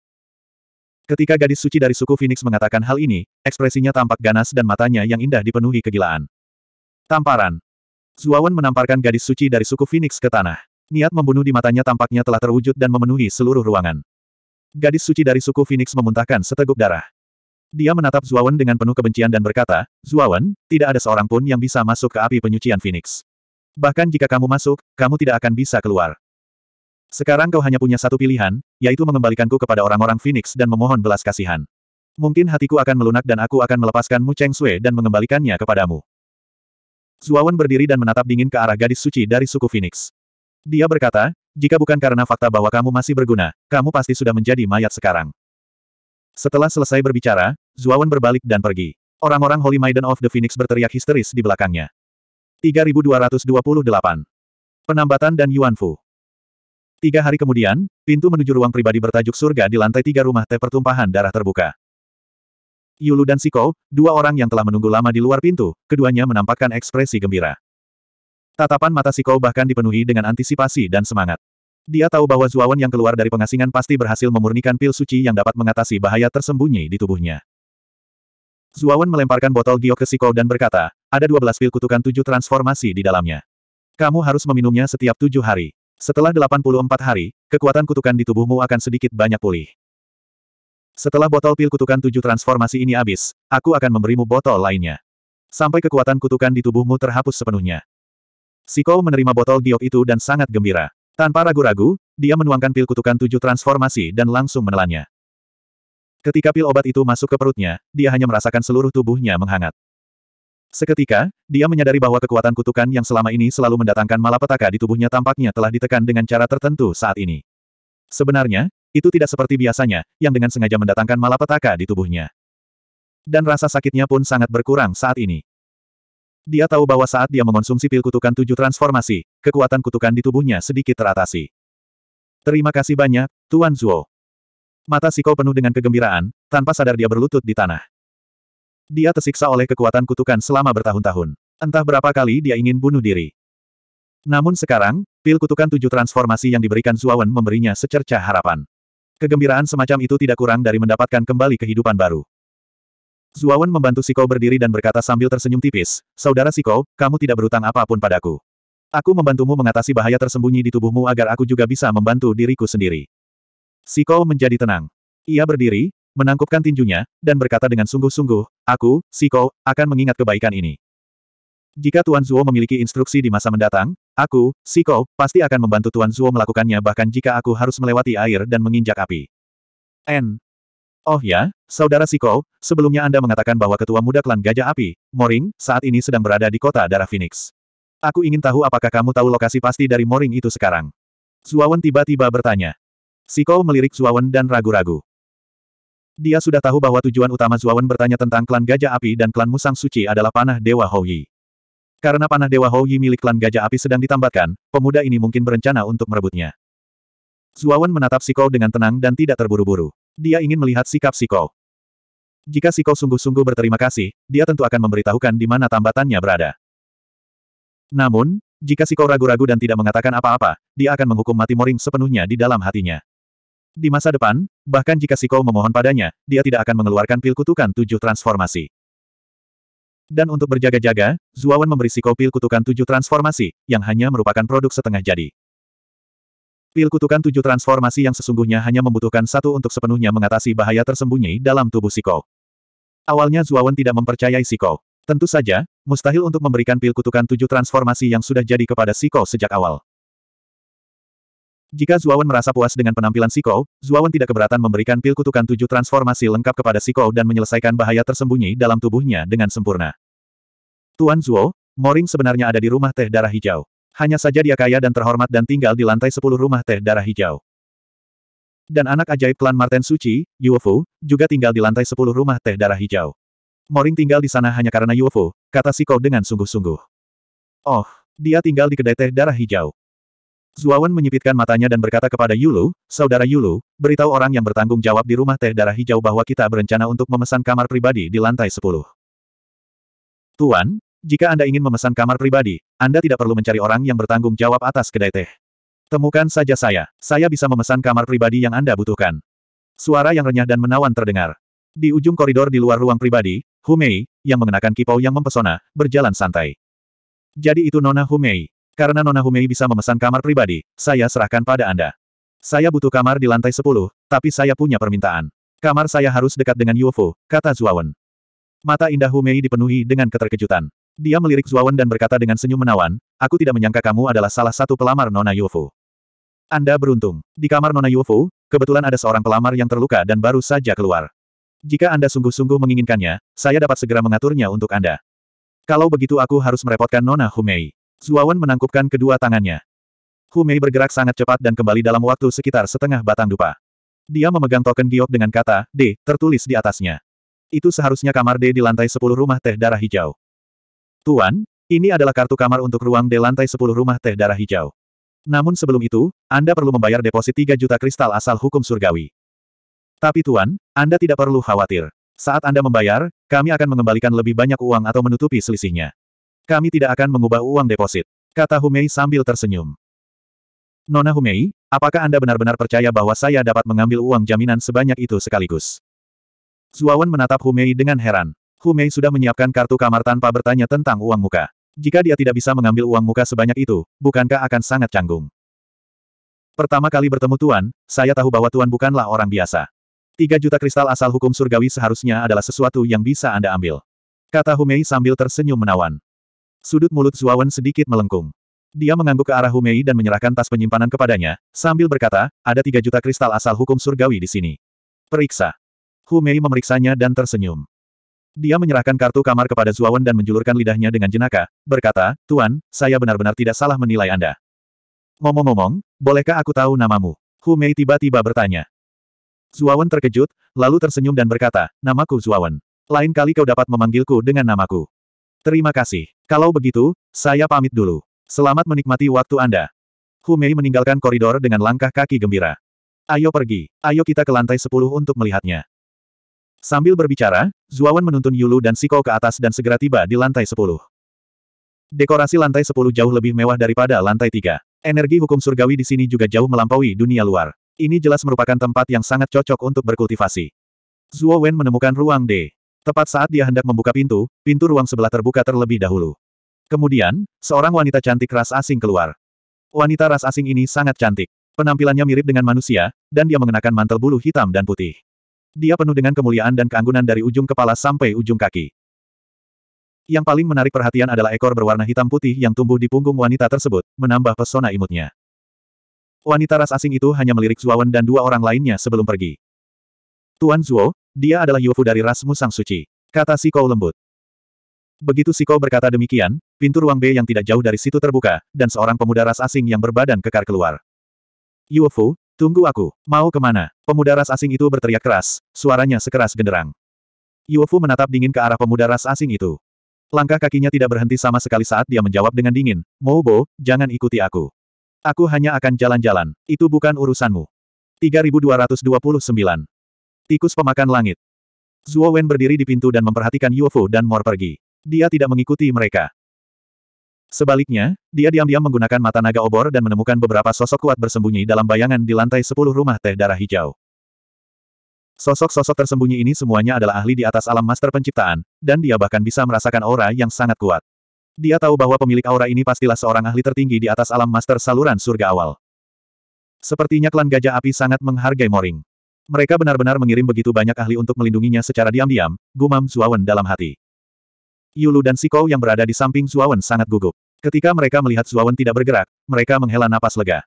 Ketika gadis suci dari suku Phoenix mengatakan hal ini, ekspresinya tampak ganas dan matanya yang indah dipenuhi kegilaan. Tamparan. Zuawan menamparkan gadis suci dari suku Phoenix ke tanah. Niat membunuh di matanya tampaknya telah terwujud dan memenuhi seluruh ruangan. Gadis suci dari suku Phoenix memuntahkan seteguk darah. Dia menatap Zuawan dengan penuh kebencian dan berkata, Zuawan, tidak ada seorang pun yang bisa masuk ke api penyucian Phoenix. Bahkan jika kamu masuk, kamu tidak akan bisa keluar. Sekarang kau hanya punya satu pilihan, yaitu mengembalikanku kepada orang-orang Phoenix dan memohon belas kasihan. Mungkin hatiku akan melunak dan aku akan melepaskan Mu Cheng Sui dan mengembalikannya kepadamu. Zuawan berdiri dan menatap dingin ke arah gadis suci dari suku Phoenix. Dia berkata, jika bukan karena fakta bahwa kamu masih berguna, kamu pasti sudah menjadi mayat sekarang. Setelah selesai berbicara, Zuawan berbalik dan pergi. Orang-orang Holy Maiden of the Phoenix berteriak histeris di belakangnya. 3228. Penambatan dan Yuan Fu. Tiga hari kemudian, pintu menuju ruang pribadi bertajuk surga di lantai tiga rumah teh pertumpahan darah terbuka. Yulu dan Siko, dua orang yang telah menunggu lama di luar pintu, keduanya menampakkan ekspresi gembira. Tatapan mata Siko bahkan dipenuhi dengan antisipasi dan semangat. Dia tahu bahwa Zuawan yang keluar dari pengasingan pasti berhasil memurnikan pil suci yang dapat mengatasi bahaya tersembunyi di tubuhnya. Zuawan melemparkan botol giok ke Siko dan berkata, ada 12 pil kutukan tujuh transformasi di dalamnya. Kamu harus meminumnya setiap tujuh hari. Setelah 84 hari, kekuatan kutukan di tubuhmu akan sedikit banyak pulih. Setelah botol pil kutukan tujuh transformasi ini habis, aku akan memberimu botol lainnya. Sampai kekuatan kutukan di tubuhmu terhapus sepenuhnya. Siko menerima botol giok itu dan sangat gembira. Tanpa ragu-ragu, dia menuangkan pil kutukan tujuh transformasi dan langsung menelannya. Ketika pil obat itu masuk ke perutnya, dia hanya merasakan seluruh tubuhnya menghangat. Seketika, dia menyadari bahwa kekuatan kutukan yang selama ini selalu mendatangkan malapetaka di tubuhnya tampaknya telah ditekan dengan cara tertentu saat ini. Sebenarnya, itu tidak seperti biasanya, yang dengan sengaja mendatangkan malapetaka di tubuhnya. Dan rasa sakitnya pun sangat berkurang saat ini. Dia tahu bahwa saat dia mengonsumsi pil kutukan tujuh transformasi, kekuatan kutukan di tubuhnya sedikit teratasi. Terima kasih banyak, Tuan Zuo. Mata Siko penuh dengan kegembiraan, tanpa sadar dia berlutut di tanah. Dia tersiksa oleh kekuatan kutukan selama bertahun-tahun. Entah berapa kali dia ingin bunuh diri. Namun sekarang, pil kutukan tujuh transformasi yang diberikan Zuawan memberinya secercah harapan. Kegembiraan semacam itu tidak kurang dari mendapatkan kembali kehidupan baru. Zuawan membantu Siko berdiri dan berkata sambil tersenyum tipis, Saudara Siko, kamu tidak berutang apapun padaku. Aku membantumu mengatasi bahaya tersembunyi di tubuhmu agar aku juga bisa membantu diriku sendiri. Siko menjadi tenang. Ia berdiri, menangkupkan tinjunya, dan berkata dengan sungguh-sungguh, aku, Siko, akan mengingat kebaikan ini. Jika Tuan Zuo memiliki instruksi di masa mendatang, aku, Siko, pasti akan membantu Tuan Zuo melakukannya bahkan jika aku harus melewati air dan menginjak api. N. Oh ya, Saudara Siko, sebelumnya Anda mengatakan bahwa Ketua Muda Klan Gajah Api, Moring, saat ini sedang berada di kota darah Phoenix. Aku ingin tahu apakah kamu tahu lokasi pasti dari Moring itu sekarang. Zuawan tiba-tiba bertanya. Siko melirik Zuawan dan ragu-ragu. Dia sudah tahu bahwa tujuan utama Zuawan bertanya tentang klan Gajah Api dan klan Musang Suci adalah panah Dewa Houyi. Karena panah Dewa Houyi milik klan Gajah Api sedang ditambatkan, pemuda ini mungkin berencana untuk merebutnya. Zuawan menatap Siko dengan tenang dan tidak terburu-buru. Dia ingin melihat sikap Siko. Jika Siko sungguh-sungguh berterima kasih, dia tentu akan memberitahukan di mana tambatannya berada. Namun, jika Siko ragu-ragu dan tidak mengatakan apa-apa, dia akan menghukum mati Moring sepenuhnya di dalam hatinya. Di masa depan, bahkan jika Siko memohon padanya, dia tidak akan mengeluarkan pil kutukan tujuh transformasi. Dan untuk berjaga-jaga, Zuawan memberi Siko pil kutukan tujuh transformasi, yang hanya merupakan produk setengah jadi. Pil kutukan tujuh transformasi yang sesungguhnya hanya membutuhkan satu untuk sepenuhnya mengatasi bahaya tersembunyi dalam tubuh Siko. Awalnya Zuawan tidak mempercayai Siko. Tentu saja, mustahil untuk memberikan pil kutukan tujuh transformasi yang sudah jadi kepada Siko sejak awal. Jika Zuawan merasa puas dengan penampilan Siko, Zuawan tidak keberatan memberikan pil kutukan tujuh transformasi lengkap kepada Siko dan menyelesaikan bahaya tersembunyi dalam tubuhnya dengan sempurna. Tuan Zuo, Moring sebenarnya ada di rumah teh darah hijau. Hanya saja dia kaya dan terhormat dan tinggal di lantai sepuluh rumah teh darah hijau. Dan anak ajaib klan Marten Suci, Yuofu, juga tinggal di lantai sepuluh rumah teh darah hijau. Moring tinggal di sana hanya karena Yuofu, kata Siko dengan sungguh-sungguh. Oh, dia tinggal di kedai teh darah hijau. Zuawan menyipitkan matanya dan berkata kepada Yulu, Saudara Yulu, beritahu orang yang bertanggung jawab di rumah teh darah hijau bahwa kita berencana untuk memesan kamar pribadi di lantai 10. Tuan, jika Anda ingin memesan kamar pribadi, Anda tidak perlu mencari orang yang bertanggung jawab atas kedai teh. Temukan saja saya, saya bisa memesan kamar pribadi yang Anda butuhkan. Suara yang renyah dan menawan terdengar. Di ujung koridor di luar ruang pribadi, Humei, yang mengenakan kipau yang mempesona, berjalan santai. Jadi itu Nona Humei. Karena Nona Humei bisa memesan kamar pribadi, saya serahkan pada Anda. Saya butuh kamar di lantai 10, tapi saya punya permintaan. Kamar saya harus dekat dengan UFO, kata Zuawan. Mata indah Humei dipenuhi dengan keterkejutan. Dia melirik Zuawan dan berkata dengan senyum menawan, aku tidak menyangka kamu adalah salah satu pelamar Nona UFO. Anda beruntung. Di kamar Nona UFO, kebetulan ada seorang pelamar yang terluka dan baru saja keluar. Jika Anda sungguh-sungguh menginginkannya, saya dapat segera mengaturnya untuk Anda. Kalau begitu aku harus merepotkan Nona Humei. Zuawan menangkupkan kedua tangannya. Humei bergerak sangat cepat dan kembali dalam waktu sekitar setengah batang dupa. Dia memegang token giok dengan kata, D, tertulis di atasnya. Itu seharusnya kamar D di lantai 10 rumah teh darah hijau. Tuan, ini adalah kartu kamar untuk ruang D lantai 10 rumah teh darah hijau. Namun sebelum itu, Anda perlu membayar deposit 3 juta kristal asal hukum surgawi. Tapi Tuan, Anda tidak perlu khawatir. Saat Anda membayar, kami akan mengembalikan lebih banyak uang atau menutupi selisihnya. Kami tidak akan mengubah uang deposit. Kata Humei sambil tersenyum. Nona Humei, apakah Anda benar-benar percaya bahwa saya dapat mengambil uang jaminan sebanyak itu sekaligus? Zuawan menatap Humei dengan heran. Humei sudah menyiapkan kartu kamar tanpa bertanya tentang uang muka. Jika dia tidak bisa mengambil uang muka sebanyak itu, bukankah akan sangat canggung? Pertama kali bertemu Tuan, saya tahu bahwa Tuan bukanlah orang biasa. Tiga juta kristal asal hukum surgawi seharusnya adalah sesuatu yang bisa Anda ambil. Kata Humei sambil tersenyum menawan. Sudut mulut Zuawan sedikit melengkung. Dia mengangguk ke arah Humei dan menyerahkan tas penyimpanan kepadanya, sambil berkata, ada tiga juta kristal asal hukum surgawi di sini. Periksa. Humei memeriksanya dan tersenyum. Dia menyerahkan kartu kamar kepada Zuawan dan menjulurkan lidahnya dengan jenaka, berkata, Tuan, saya benar-benar tidak salah menilai Anda. Ngomong-ngomong, bolehkah aku tahu namamu? Humei tiba-tiba bertanya. Zuawan terkejut, lalu tersenyum dan berkata, namaku Zuawan. Lain kali kau dapat memanggilku dengan namaku. Terima kasih. Kalau begitu, saya pamit dulu. Selamat menikmati waktu Anda. Humei meninggalkan koridor dengan langkah kaki gembira. Ayo pergi, ayo kita ke lantai 10 untuk melihatnya. Sambil berbicara, Zuawan menuntun Yulu dan Siko ke atas dan segera tiba di lantai 10. Dekorasi lantai 10 jauh lebih mewah daripada lantai 3. Energi hukum surgawi di sini juga jauh melampaui dunia luar. Ini jelas merupakan tempat yang sangat cocok untuk berkultivasi. Zuo menemukan ruang D. Tepat saat dia hendak membuka pintu, pintu ruang sebelah terbuka terlebih dahulu. Kemudian, seorang wanita cantik ras asing keluar. Wanita ras asing ini sangat cantik. Penampilannya mirip dengan manusia, dan dia mengenakan mantel bulu hitam dan putih. Dia penuh dengan kemuliaan dan keanggunan dari ujung kepala sampai ujung kaki. Yang paling menarik perhatian adalah ekor berwarna hitam putih yang tumbuh di punggung wanita tersebut, menambah pesona imutnya. Wanita ras asing itu hanya melirik Zuawan dan dua orang lainnya sebelum pergi. Tuan Zuo, dia adalah Yufu dari ras Musang Suci. Kata Siko lembut. Begitu Siko berkata demikian, pintu ruang B yang tidak jauh dari situ terbuka, dan seorang pemuda ras asing yang berbadan kekar keluar. Yufu, tunggu aku, mau kemana? Pemuda ras asing itu berteriak keras, suaranya sekeras genderang. Yufu menatap dingin ke arah pemuda ras asing itu. Langkah kakinya tidak berhenti sama sekali saat dia menjawab dengan dingin, Moubo, jangan ikuti aku. Aku hanya akan jalan-jalan, itu bukan urusanmu. 3229 Tikus pemakan langit. Zuo Wen berdiri di pintu dan memperhatikan Yuofu dan Mor pergi. Dia tidak mengikuti mereka. Sebaliknya, dia diam-diam menggunakan mata naga obor dan menemukan beberapa sosok kuat bersembunyi dalam bayangan di lantai sepuluh rumah teh darah hijau. Sosok-sosok tersembunyi ini semuanya adalah ahli di atas alam master penciptaan, dan dia bahkan bisa merasakan aura yang sangat kuat. Dia tahu bahwa pemilik aura ini pastilah seorang ahli tertinggi di atas alam master saluran surga awal. Sepertinya klan Gajah Api sangat menghargai Moring. Mereka benar-benar mengirim begitu banyak ahli untuk melindunginya secara diam-diam, gumam Zuawan dalam hati. Yulu dan Sikou yang berada di samping Zuawan sangat gugup. Ketika mereka melihat Zuawan tidak bergerak, mereka menghela napas lega.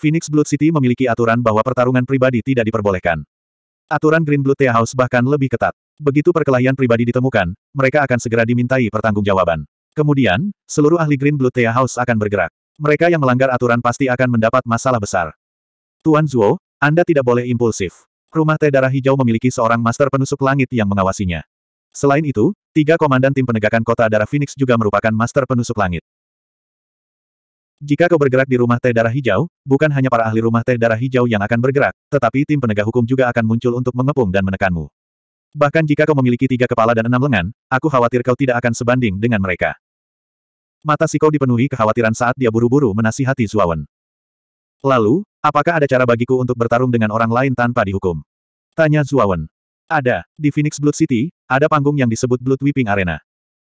Phoenix Blood City memiliki aturan bahwa pertarungan pribadi tidak diperbolehkan. Aturan Green Blood Tea House bahkan lebih ketat. Begitu perkelahian pribadi ditemukan, mereka akan segera dimintai pertanggungjawaban. Kemudian, seluruh ahli Green Blood Tea House akan bergerak. Mereka yang melanggar aturan pasti akan mendapat masalah besar. Tuan Zuo, anda tidak boleh impulsif. Rumah teh darah hijau memiliki seorang master penusuk langit yang mengawasinya. Selain itu, tiga komandan tim penegakan kota darah Phoenix juga merupakan master penusuk langit. Jika kau bergerak di rumah teh darah hijau, bukan hanya para ahli rumah teh darah hijau yang akan bergerak, tetapi tim penegak hukum juga akan muncul untuk mengepung dan menekanmu. Bahkan jika kau memiliki tiga kepala dan enam lengan, aku khawatir kau tidak akan sebanding dengan mereka. Mata Siko dipenuhi kekhawatiran saat dia buru-buru menasihati Zuawan. Lalu, apakah ada cara bagiku untuk bertarung dengan orang lain tanpa dihukum? Tanya Zuawan. Ada, di Phoenix Blood City, ada panggung yang disebut Blood Whipping Arena.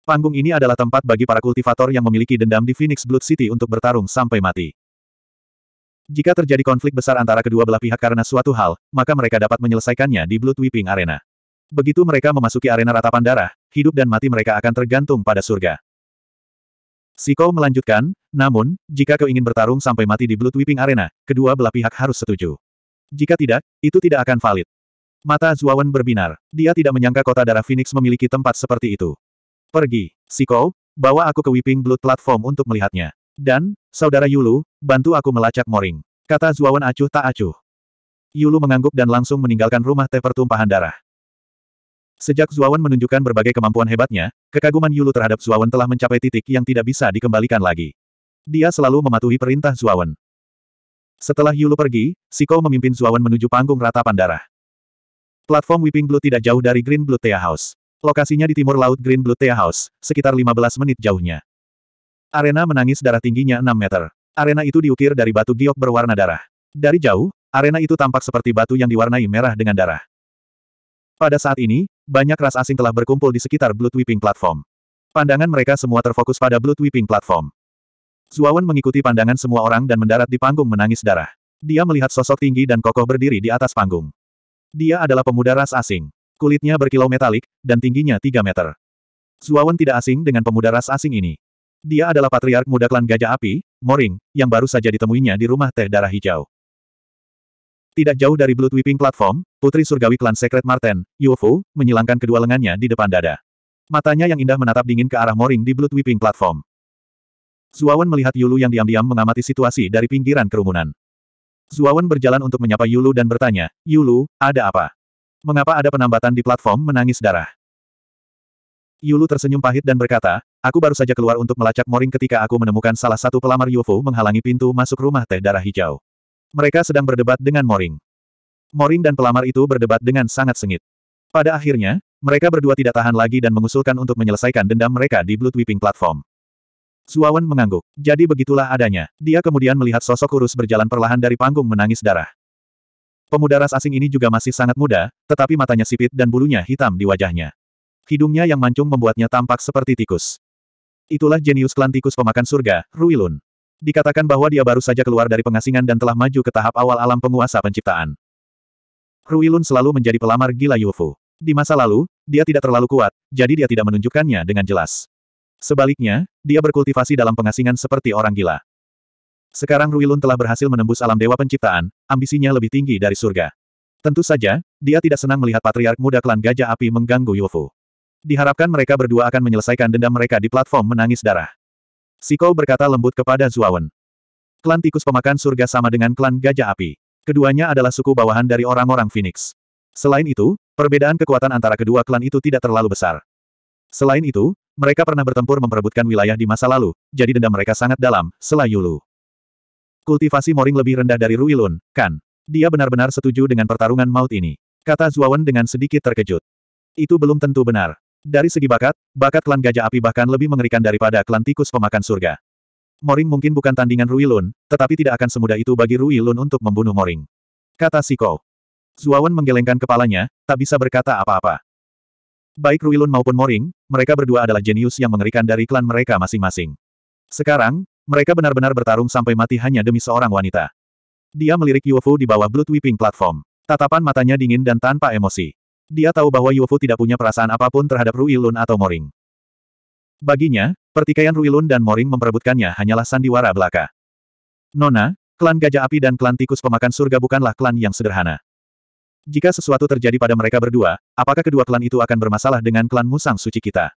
Panggung ini adalah tempat bagi para kultivator yang memiliki dendam di Phoenix Blood City untuk bertarung sampai mati. Jika terjadi konflik besar antara kedua belah pihak karena suatu hal, maka mereka dapat menyelesaikannya di Blood Whipping Arena. Begitu mereka memasuki arena ratapan darah, hidup dan mati mereka akan tergantung pada surga. Siko melanjutkan, namun, jika kau ingin bertarung sampai mati di Blood Weeping Arena, kedua belah pihak harus setuju. Jika tidak, itu tidak akan valid. Mata Zuawan berbinar. Dia tidak menyangka kota darah Phoenix memiliki tempat seperti itu. Pergi, Siko, bawa aku ke Weeping Blood Platform untuk melihatnya. Dan, saudara Yulu, bantu aku melacak Moring. Kata Zuawan acuh tak acuh. Yulu mengangguk dan langsung meninggalkan rumah teh pertumpahan darah. Sejak Zuawan menunjukkan berbagai kemampuan hebatnya, kekaguman Yulu terhadap Zuawan telah mencapai titik yang tidak bisa dikembalikan lagi. Dia selalu mematuhi perintah Zuawan. Setelah Yulu pergi, Siko memimpin Zuawan menuju panggung ratapan darah. Platform Whipping Blue tidak jauh dari Green Blue Tea House. Lokasinya di timur laut Green Blue Tea House, sekitar 15 menit jauhnya. Arena menangis darah tingginya 6 meter. Arena itu diukir dari batu giok berwarna darah. Dari jauh, arena itu tampak seperti batu yang diwarnai merah dengan darah. Pada saat ini, banyak ras asing telah berkumpul di sekitar Blood Weeping Platform. Pandangan mereka semua terfokus pada Blood Weeping Platform. Zuawan mengikuti pandangan semua orang dan mendarat di panggung menangis darah. Dia melihat sosok tinggi dan kokoh berdiri di atas panggung. Dia adalah pemuda ras asing. Kulitnya berkilau metalik, dan tingginya 3 meter. Zuawan tidak asing dengan pemuda ras asing ini. Dia adalah patriark muda klan Gajah Api, Moring, yang baru saja ditemuinya di rumah teh darah hijau. Tidak jauh dari Blood Weeping Platform, Putri Surgawi Klan Secret Marten, Yuofu, menyilangkan kedua lengannya di depan dada. Matanya yang indah menatap dingin ke arah Moring di Blood Weeping Platform. Zuawan melihat Yulu yang diam-diam mengamati situasi dari pinggiran kerumunan. Zuawan berjalan untuk menyapa Yulu dan bertanya, Yulu, ada apa? Mengapa ada penambatan di platform menangis darah? Yulu tersenyum pahit dan berkata, aku baru saja keluar untuk melacak Moring ketika aku menemukan salah satu pelamar UFO menghalangi pintu masuk rumah teh darah hijau. Mereka sedang berdebat dengan Moring. Moring dan pelamar itu berdebat dengan sangat sengit. Pada akhirnya, mereka berdua tidak tahan lagi dan mengusulkan untuk menyelesaikan dendam mereka di Blood Weeping Platform. Suawan mengangguk. Jadi begitulah adanya. Dia kemudian melihat sosok kurus berjalan perlahan dari panggung menangis darah. Pemuda ras asing ini juga masih sangat muda, tetapi matanya sipit dan bulunya hitam di wajahnya. Hidungnya yang mancung membuatnya tampak seperti tikus. Itulah jenius klan tikus pemakan surga, Ruilun dikatakan bahwa dia baru saja keluar dari pengasingan dan telah maju ke tahap awal alam penguasa penciptaan. Ruilun selalu menjadi pelamar gila Yufu. Di masa lalu, dia tidak terlalu kuat, jadi dia tidak menunjukkannya dengan jelas. Sebaliknya, dia berkultivasi dalam pengasingan seperti orang gila. Sekarang Ruilun telah berhasil menembus alam dewa penciptaan, ambisinya lebih tinggi dari surga. Tentu saja, dia tidak senang melihat patriark muda klan Gajah Api mengganggu Yufu. Diharapkan mereka berdua akan menyelesaikan dendam mereka di platform menangis darah. Siko berkata lembut kepada Zuawan. Klan tikus pemakan surga sama dengan klan gajah api. Keduanya adalah suku bawahan dari orang-orang Phoenix. Selain itu, perbedaan kekuatan antara kedua klan itu tidak terlalu besar. Selain itu, mereka pernah bertempur memperebutkan wilayah di masa lalu, jadi dendam mereka sangat dalam, Selayulu. Kultivasi Moring lebih rendah dari Ruilun, kan? Dia benar-benar setuju dengan pertarungan maut ini. Kata Zuawan dengan sedikit terkejut. Itu belum tentu benar. Dari segi bakat, bakat klan Gajah Api bahkan lebih mengerikan daripada klan tikus pemakan surga. Moring mungkin bukan tandingan Rui Lun, tetapi tidak akan semudah itu bagi Rui Lun untuk membunuh Moring. Kata Siko. Zuawan menggelengkan kepalanya, tak bisa berkata apa-apa. Baik Rui Lun maupun Moring, mereka berdua adalah jenius yang mengerikan dari klan mereka masing-masing. Sekarang, mereka benar-benar bertarung sampai mati hanya demi seorang wanita. Dia melirik Yuofu di bawah Blood Weeping platform. Tatapan matanya dingin dan tanpa emosi. Dia tahu bahwa Yuofu tidak punya perasaan apapun terhadap Ruilun atau Moring. Baginya, pertikaian Ruilun dan Moring memperebutkannya hanyalah sandiwara belaka. Nona, klan gajah api dan klan tikus pemakan surga bukanlah klan yang sederhana. Jika sesuatu terjadi pada mereka berdua, apakah kedua klan itu akan bermasalah dengan klan musang suci kita?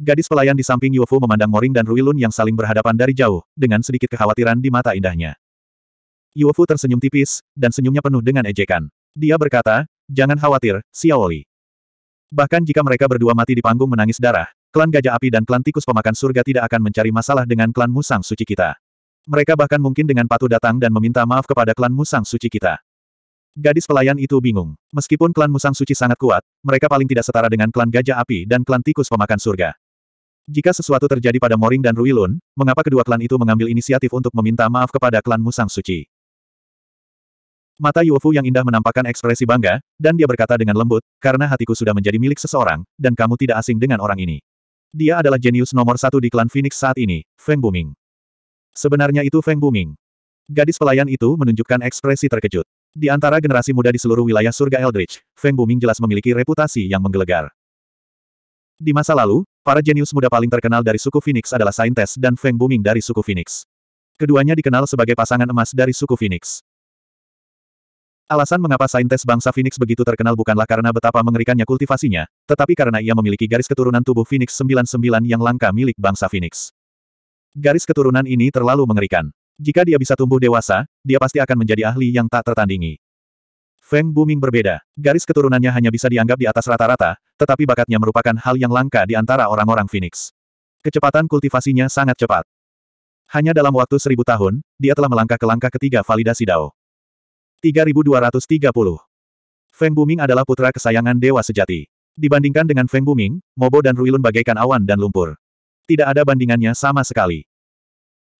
Gadis pelayan di samping Yuofu memandang Moring dan Ruilun yang saling berhadapan dari jauh, dengan sedikit kekhawatiran di mata indahnya. Yuofu tersenyum tipis, dan senyumnya penuh dengan ejekan. Dia berkata, Jangan khawatir, Xiaoli. Bahkan jika mereka berdua mati di panggung menangis darah, klan Gajah Api dan klan Tikus Pemakan Surga tidak akan mencari masalah dengan klan Musang Suci kita. Mereka bahkan mungkin dengan patuh datang dan meminta maaf kepada klan Musang Suci kita. Gadis pelayan itu bingung. Meskipun klan Musang Suci sangat kuat, mereka paling tidak setara dengan klan Gajah Api dan klan Tikus Pemakan Surga. Jika sesuatu terjadi pada Moring dan Ruilun, mengapa kedua klan itu mengambil inisiatif untuk meminta maaf kepada klan Musang Suci? Mata Yuofu yang indah menampakkan ekspresi bangga, dan dia berkata dengan lembut, karena hatiku sudah menjadi milik seseorang, dan kamu tidak asing dengan orang ini. Dia adalah jenius nomor satu di klan Phoenix saat ini, Feng Buming. Sebenarnya itu Feng Buming. Gadis pelayan itu menunjukkan ekspresi terkejut. Di antara generasi muda di seluruh wilayah surga Eldritch, Feng Buming jelas memiliki reputasi yang menggelegar. Di masa lalu, para jenius muda paling terkenal dari suku Phoenix adalah Saintes dan Feng Buming dari suku Phoenix. Keduanya dikenal sebagai pasangan emas dari suku Phoenix. Alasan mengapa saintes bangsa Phoenix begitu terkenal bukanlah karena betapa mengerikannya kultivasinya, tetapi karena ia memiliki garis keturunan tubuh Phoenix 99 yang langka milik bangsa Phoenix. Garis keturunan ini terlalu mengerikan. Jika dia bisa tumbuh dewasa, dia pasti akan menjadi ahli yang tak tertandingi. Feng Buming berbeda. Garis keturunannya hanya bisa dianggap di atas rata-rata, tetapi bakatnya merupakan hal yang langka di antara orang-orang Phoenix. Kecepatan kultivasinya sangat cepat. Hanya dalam waktu seribu tahun, dia telah melangkah ke langkah ketiga validasi Dao. 3230. Feng Buming adalah putra kesayangan dewa sejati. Dibandingkan dengan Feng Buming, Mobo dan Ruilun bagaikan awan dan lumpur. Tidak ada bandingannya sama sekali.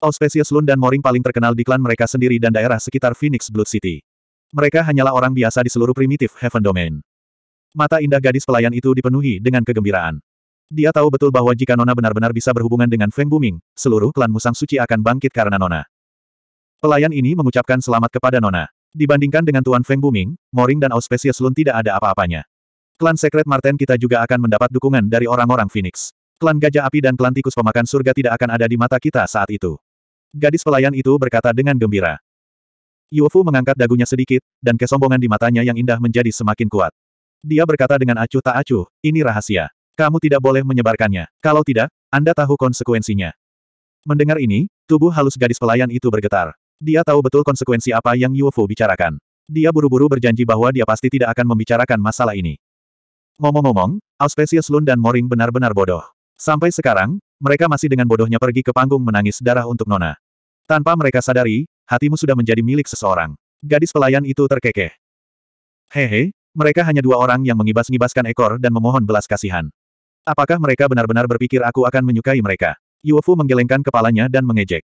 Auspecious Lun dan Moring paling terkenal di klan mereka sendiri dan daerah sekitar Phoenix Blood City. Mereka hanyalah orang biasa di seluruh primitif Heaven Domain. Mata indah gadis pelayan itu dipenuhi dengan kegembiraan. Dia tahu betul bahwa jika Nona benar-benar bisa berhubungan dengan Feng Buming, seluruh klan Musang Suci akan bangkit karena Nona. Pelayan ini mengucapkan selamat kepada Nona. Dibandingkan dengan Tuan Feng Buming, Moring dan Auspecious Lun tidak ada apa-apanya. Klan Sekret Marten kita juga akan mendapat dukungan dari orang-orang Phoenix. Klan Gajah Api dan klan Tikus Pemakan Surga tidak akan ada di mata kita saat itu. Gadis pelayan itu berkata dengan gembira. Yuofu mengangkat dagunya sedikit, dan kesombongan di matanya yang indah menjadi semakin kuat. Dia berkata dengan acuh tak acuh, ini rahasia. Kamu tidak boleh menyebarkannya. Kalau tidak, Anda tahu konsekuensinya. Mendengar ini, tubuh halus gadis pelayan itu bergetar. Dia tahu betul konsekuensi apa yang Yuofu bicarakan. Dia buru-buru berjanji bahwa dia pasti tidak akan membicarakan masalah ini. Ngomong-ngomong, Auspecious Lun dan Moring benar-benar bodoh. Sampai sekarang, mereka masih dengan bodohnya pergi ke panggung menangis darah untuk Nona. Tanpa mereka sadari, hatimu sudah menjadi milik seseorang. Gadis pelayan itu terkekeh. Hehe, mereka hanya dua orang yang mengibas-ngibaskan ekor dan memohon belas kasihan. Apakah mereka benar-benar berpikir aku akan menyukai mereka? Yuofu menggelengkan kepalanya dan mengejek.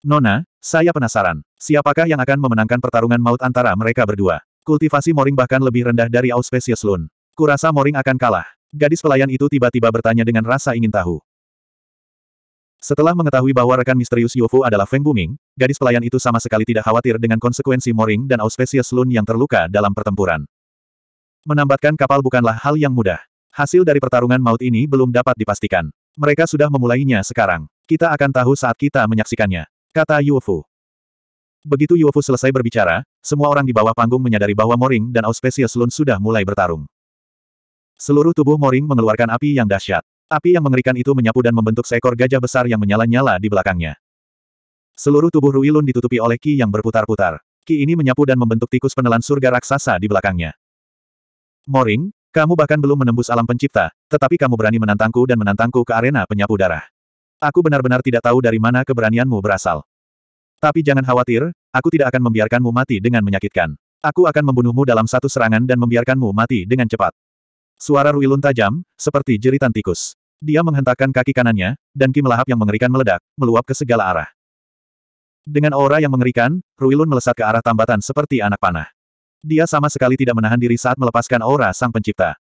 Nona, saya penasaran. Siapakah yang akan memenangkan pertarungan maut antara mereka berdua? Kultivasi Moring bahkan lebih rendah dari Auspecious Lun. Kurasa Moring akan kalah. Gadis pelayan itu tiba-tiba bertanya dengan rasa ingin tahu. Setelah mengetahui bahwa rekan misterius Yufu adalah Feng Buming, gadis pelayan itu sama sekali tidak khawatir dengan konsekuensi Moring dan Auspecious Lun yang terluka dalam pertempuran. Menambatkan kapal bukanlah hal yang mudah. Hasil dari pertarungan maut ini belum dapat dipastikan. Mereka sudah memulainya sekarang. Kita akan tahu saat kita menyaksikannya. Kata Yuofu. Begitu Yuofu selesai berbicara, semua orang di bawah panggung menyadari bahwa Moring dan Auspicious Lun sudah mulai bertarung. Seluruh tubuh Moring mengeluarkan api yang dahsyat. Api yang mengerikan itu menyapu dan membentuk seekor gajah besar yang menyala-nyala di belakangnya. Seluruh tubuh Rui Lun ditutupi oleh Ki yang berputar-putar. Ki ini menyapu dan membentuk tikus penelan surga raksasa di belakangnya. Moring, kamu bahkan belum menembus alam pencipta, tetapi kamu berani menantangku dan menantangku ke arena penyapu darah. Aku benar-benar tidak tahu dari mana keberanianmu berasal. Tapi jangan khawatir, aku tidak akan membiarkanmu mati dengan menyakitkan. Aku akan membunuhmu dalam satu serangan dan membiarkanmu mati dengan cepat. Suara Ruilun tajam, seperti jeritan tikus. Dia menghentakkan kaki kanannya, dan Kim melahap yang mengerikan meledak, meluap ke segala arah. Dengan aura yang mengerikan, Ruilun melesat ke arah tambatan seperti anak panah. Dia sama sekali tidak menahan diri saat melepaskan aura sang pencipta.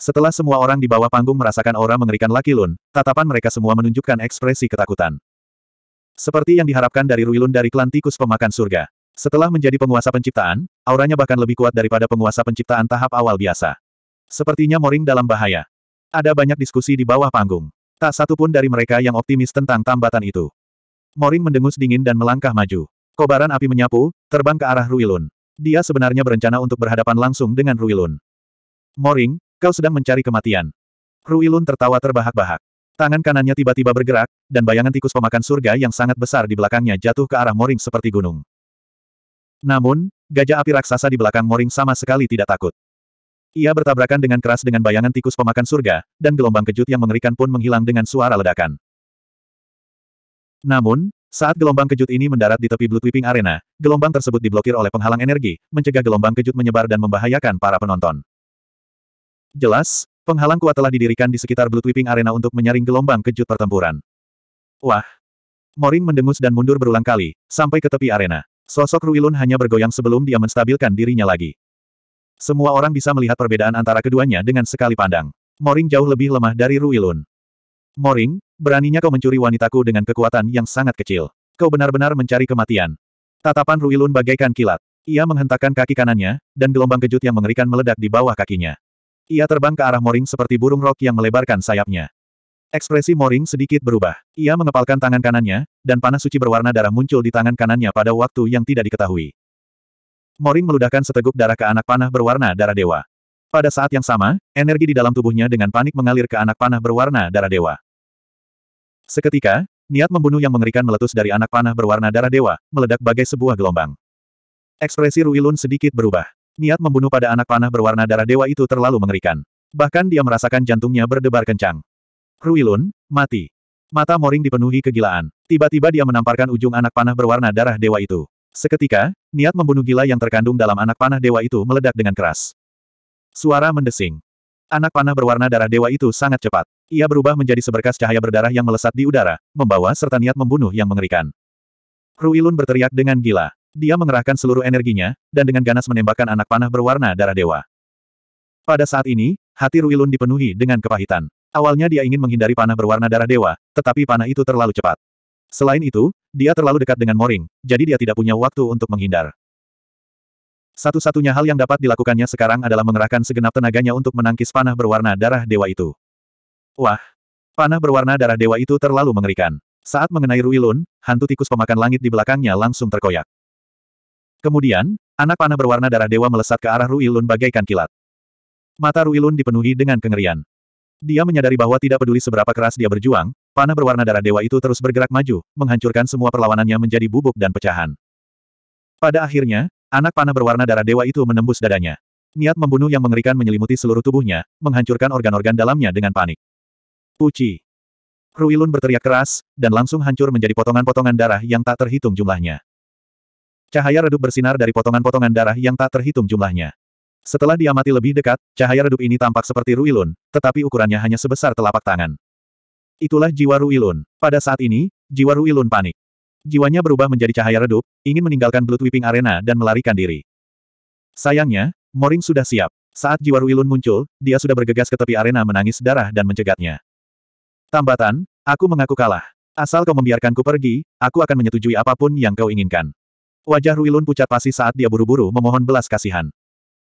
Setelah semua orang di bawah panggung merasakan aura mengerikan Lucky Lun, tatapan mereka semua menunjukkan ekspresi ketakutan. Seperti yang diharapkan dari Ruilun dari klan tikus pemakan surga. Setelah menjadi penguasa penciptaan, auranya bahkan lebih kuat daripada penguasa penciptaan tahap awal biasa. Sepertinya Moring dalam bahaya. Ada banyak diskusi di bawah panggung. Tak satu pun dari mereka yang optimis tentang tambatan itu. Moring mendengus dingin dan melangkah maju. Kobaran api menyapu, terbang ke arah Ruilun. Dia sebenarnya berencana untuk berhadapan langsung dengan Ruilun. Moring, Kau sedang mencari kematian. Ruilun tertawa terbahak-bahak. Tangan kanannya tiba-tiba bergerak, dan bayangan tikus pemakan surga yang sangat besar di belakangnya jatuh ke arah Moring seperti gunung. Namun, gajah api raksasa di belakang Moring sama sekali tidak takut. Ia bertabrakan dengan keras dengan bayangan tikus pemakan surga, dan gelombang kejut yang mengerikan pun menghilang dengan suara ledakan. Namun, saat gelombang kejut ini mendarat di tepi Blue Weeping Arena, gelombang tersebut diblokir oleh penghalang energi, mencegah gelombang kejut menyebar dan membahayakan para penonton. Jelas, penghalang kuat telah didirikan di sekitar Blue Whipping Arena untuk menyaring gelombang kejut pertempuran. Wah! Morin mendengus dan mundur berulang kali, sampai ke tepi arena. Sosok Ruilun hanya bergoyang sebelum dia menstabilkan dirinya lagi. Semua orang bisa melihat perbedaan antara keduanya dengan sekali pandang. Moring jauh lebih lemah dari Ruilun. Moring, beraninya kau mencuri wanitaku dengan kekuatan yang sangat kecil. Kau benar-benar mencari kematian. Tatapan Ruilun bagaikan kilat. Ia menghentakkan kaki kanannya, dan gelombang kejut yang mengerikan meledak di bawah kakinya. Ia terbang ke arah Moring seperti burung rok yang melebarkan sayapnya. Ekspresi Moring sedikit berubah. Ia mengepalkan tangan kanannya, dan panah suci berwarna darah muncul di tangan kanannya pada waktu yang tidak diketahui. Moring meludahkan seteguk darah ke anak panah berwarna darah dewa. Pada saat yang sama, energi di dalam tubuhnya dengan panik mengalir ke anak panah berwarna darah dewa. Seketika, niat membunuh yang mengerikan meletus dari anak panah berwarna darah dewa, meledak bagai sebuah gelombang. Ekspresi Ruilun sedikit berubah. Niat membunuh pada anak panah berwarna darah dewa itu terlalu mengerikan. Bahkan dia merasakan jantungnya berdebar kencang. Ruilun, mati. Mata Moring dipenuhi kegilaan. Tiba-tiba dia menamparkan ujung anak panah berwarna darah dewa itu. Seketika, niat membunuh gila yang terkandung dalam anak panah dewa itu meledak dengan keras. Suara mendesing. Anak panah berwarna darah dewa itu sangat cepat. Ia berubah menjadi seberkas cahaya berdarah yang melesat di udara, membawa serta niat membunuh yang mengerikan. Ruilun berteriak dengan gila. Dia mengerahkan seluruh energinya, dan dengan ganas menembakkan anak panah berwarna darah dewa. Pada saat ini, hati Ruilun dipenuhi dengan kepahitan. Awalnya dia ingin menghindari panah berwarna darah dewa, tetapi panah itu terlalu cepat. Selain itu, dia terlalu dekat dengan Moring, jadi dia tidak punya waktu untuk menghindar. Satu-satunya hal yang dapat dilakukannya sekarang adalah mengerahkan segenap tenaganya untuk menangkis panah berwarna darah dewa itu. Wah! Panah berwarna darah dewa itu terlalu mengerikan. Saat mengenai Ruilun, hantu tikus pemakan langit di belakangnya langsung terkoyak. Kemudian, anak panah berwarna darah dewa melesat ke arah Ruilun bagaikan kilat. Mata Ruilun dipenuhi dengan kengerian. Dia menyadari bahwa tidak peduli seberapa keras dia berjuang, panah berwarna darah dewa itu terus bergerak maju, menghancurkan semua perlawanannya menjadi bubuk dan pecahan. Pada akhirnya, anak panah berwarna darah dewa itu menembus dadanya. Niat membunuh yang mengerikan menyelimuti seluruh tubuhnya, menghancurkan organ-organ dalamnya dengan panik. Puci. Ruilun berteriak keras, dan langsung hancur menjadi potongan-potongan darah yang tak terhitung jumlahnya. Cahaya redup bersinar dari potongan-potongan darah yang tak terhitung jumlahnya. Setelah diamati lebih dekat, cahaya redup ini tampak seperti Ruilun, tetapi ukurannya hanya sebesar telapak tangan. Itulah jiwa Ruilun. Pada saat ini, jiwa Ruilun panik. Jiwanya berubah menjadi cahaya redup, ingin meninggalkan Blood Whipping Arena dan melarikan diri. Sayangnya, Moring sudah siap. Saat jiwa Ruilun muncul, dia sudah bergegas ke tepi arena menangis darah dan mencegatnya. Tambatan, aku mengaku kalah. Asal kau membiarkanku pergi, aku akan menyetujui apapun yang kau inginkan. Wajah Ruilun pucat pasi saat dia buru-buru memohon belas kasihan.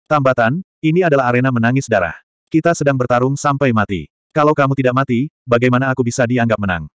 Tambatan, ini adalah arena menangis darah. Kita sedang bertarung sampai mati. Kalau kamu tidak mati, bagaimana aku bisa dianggap menang?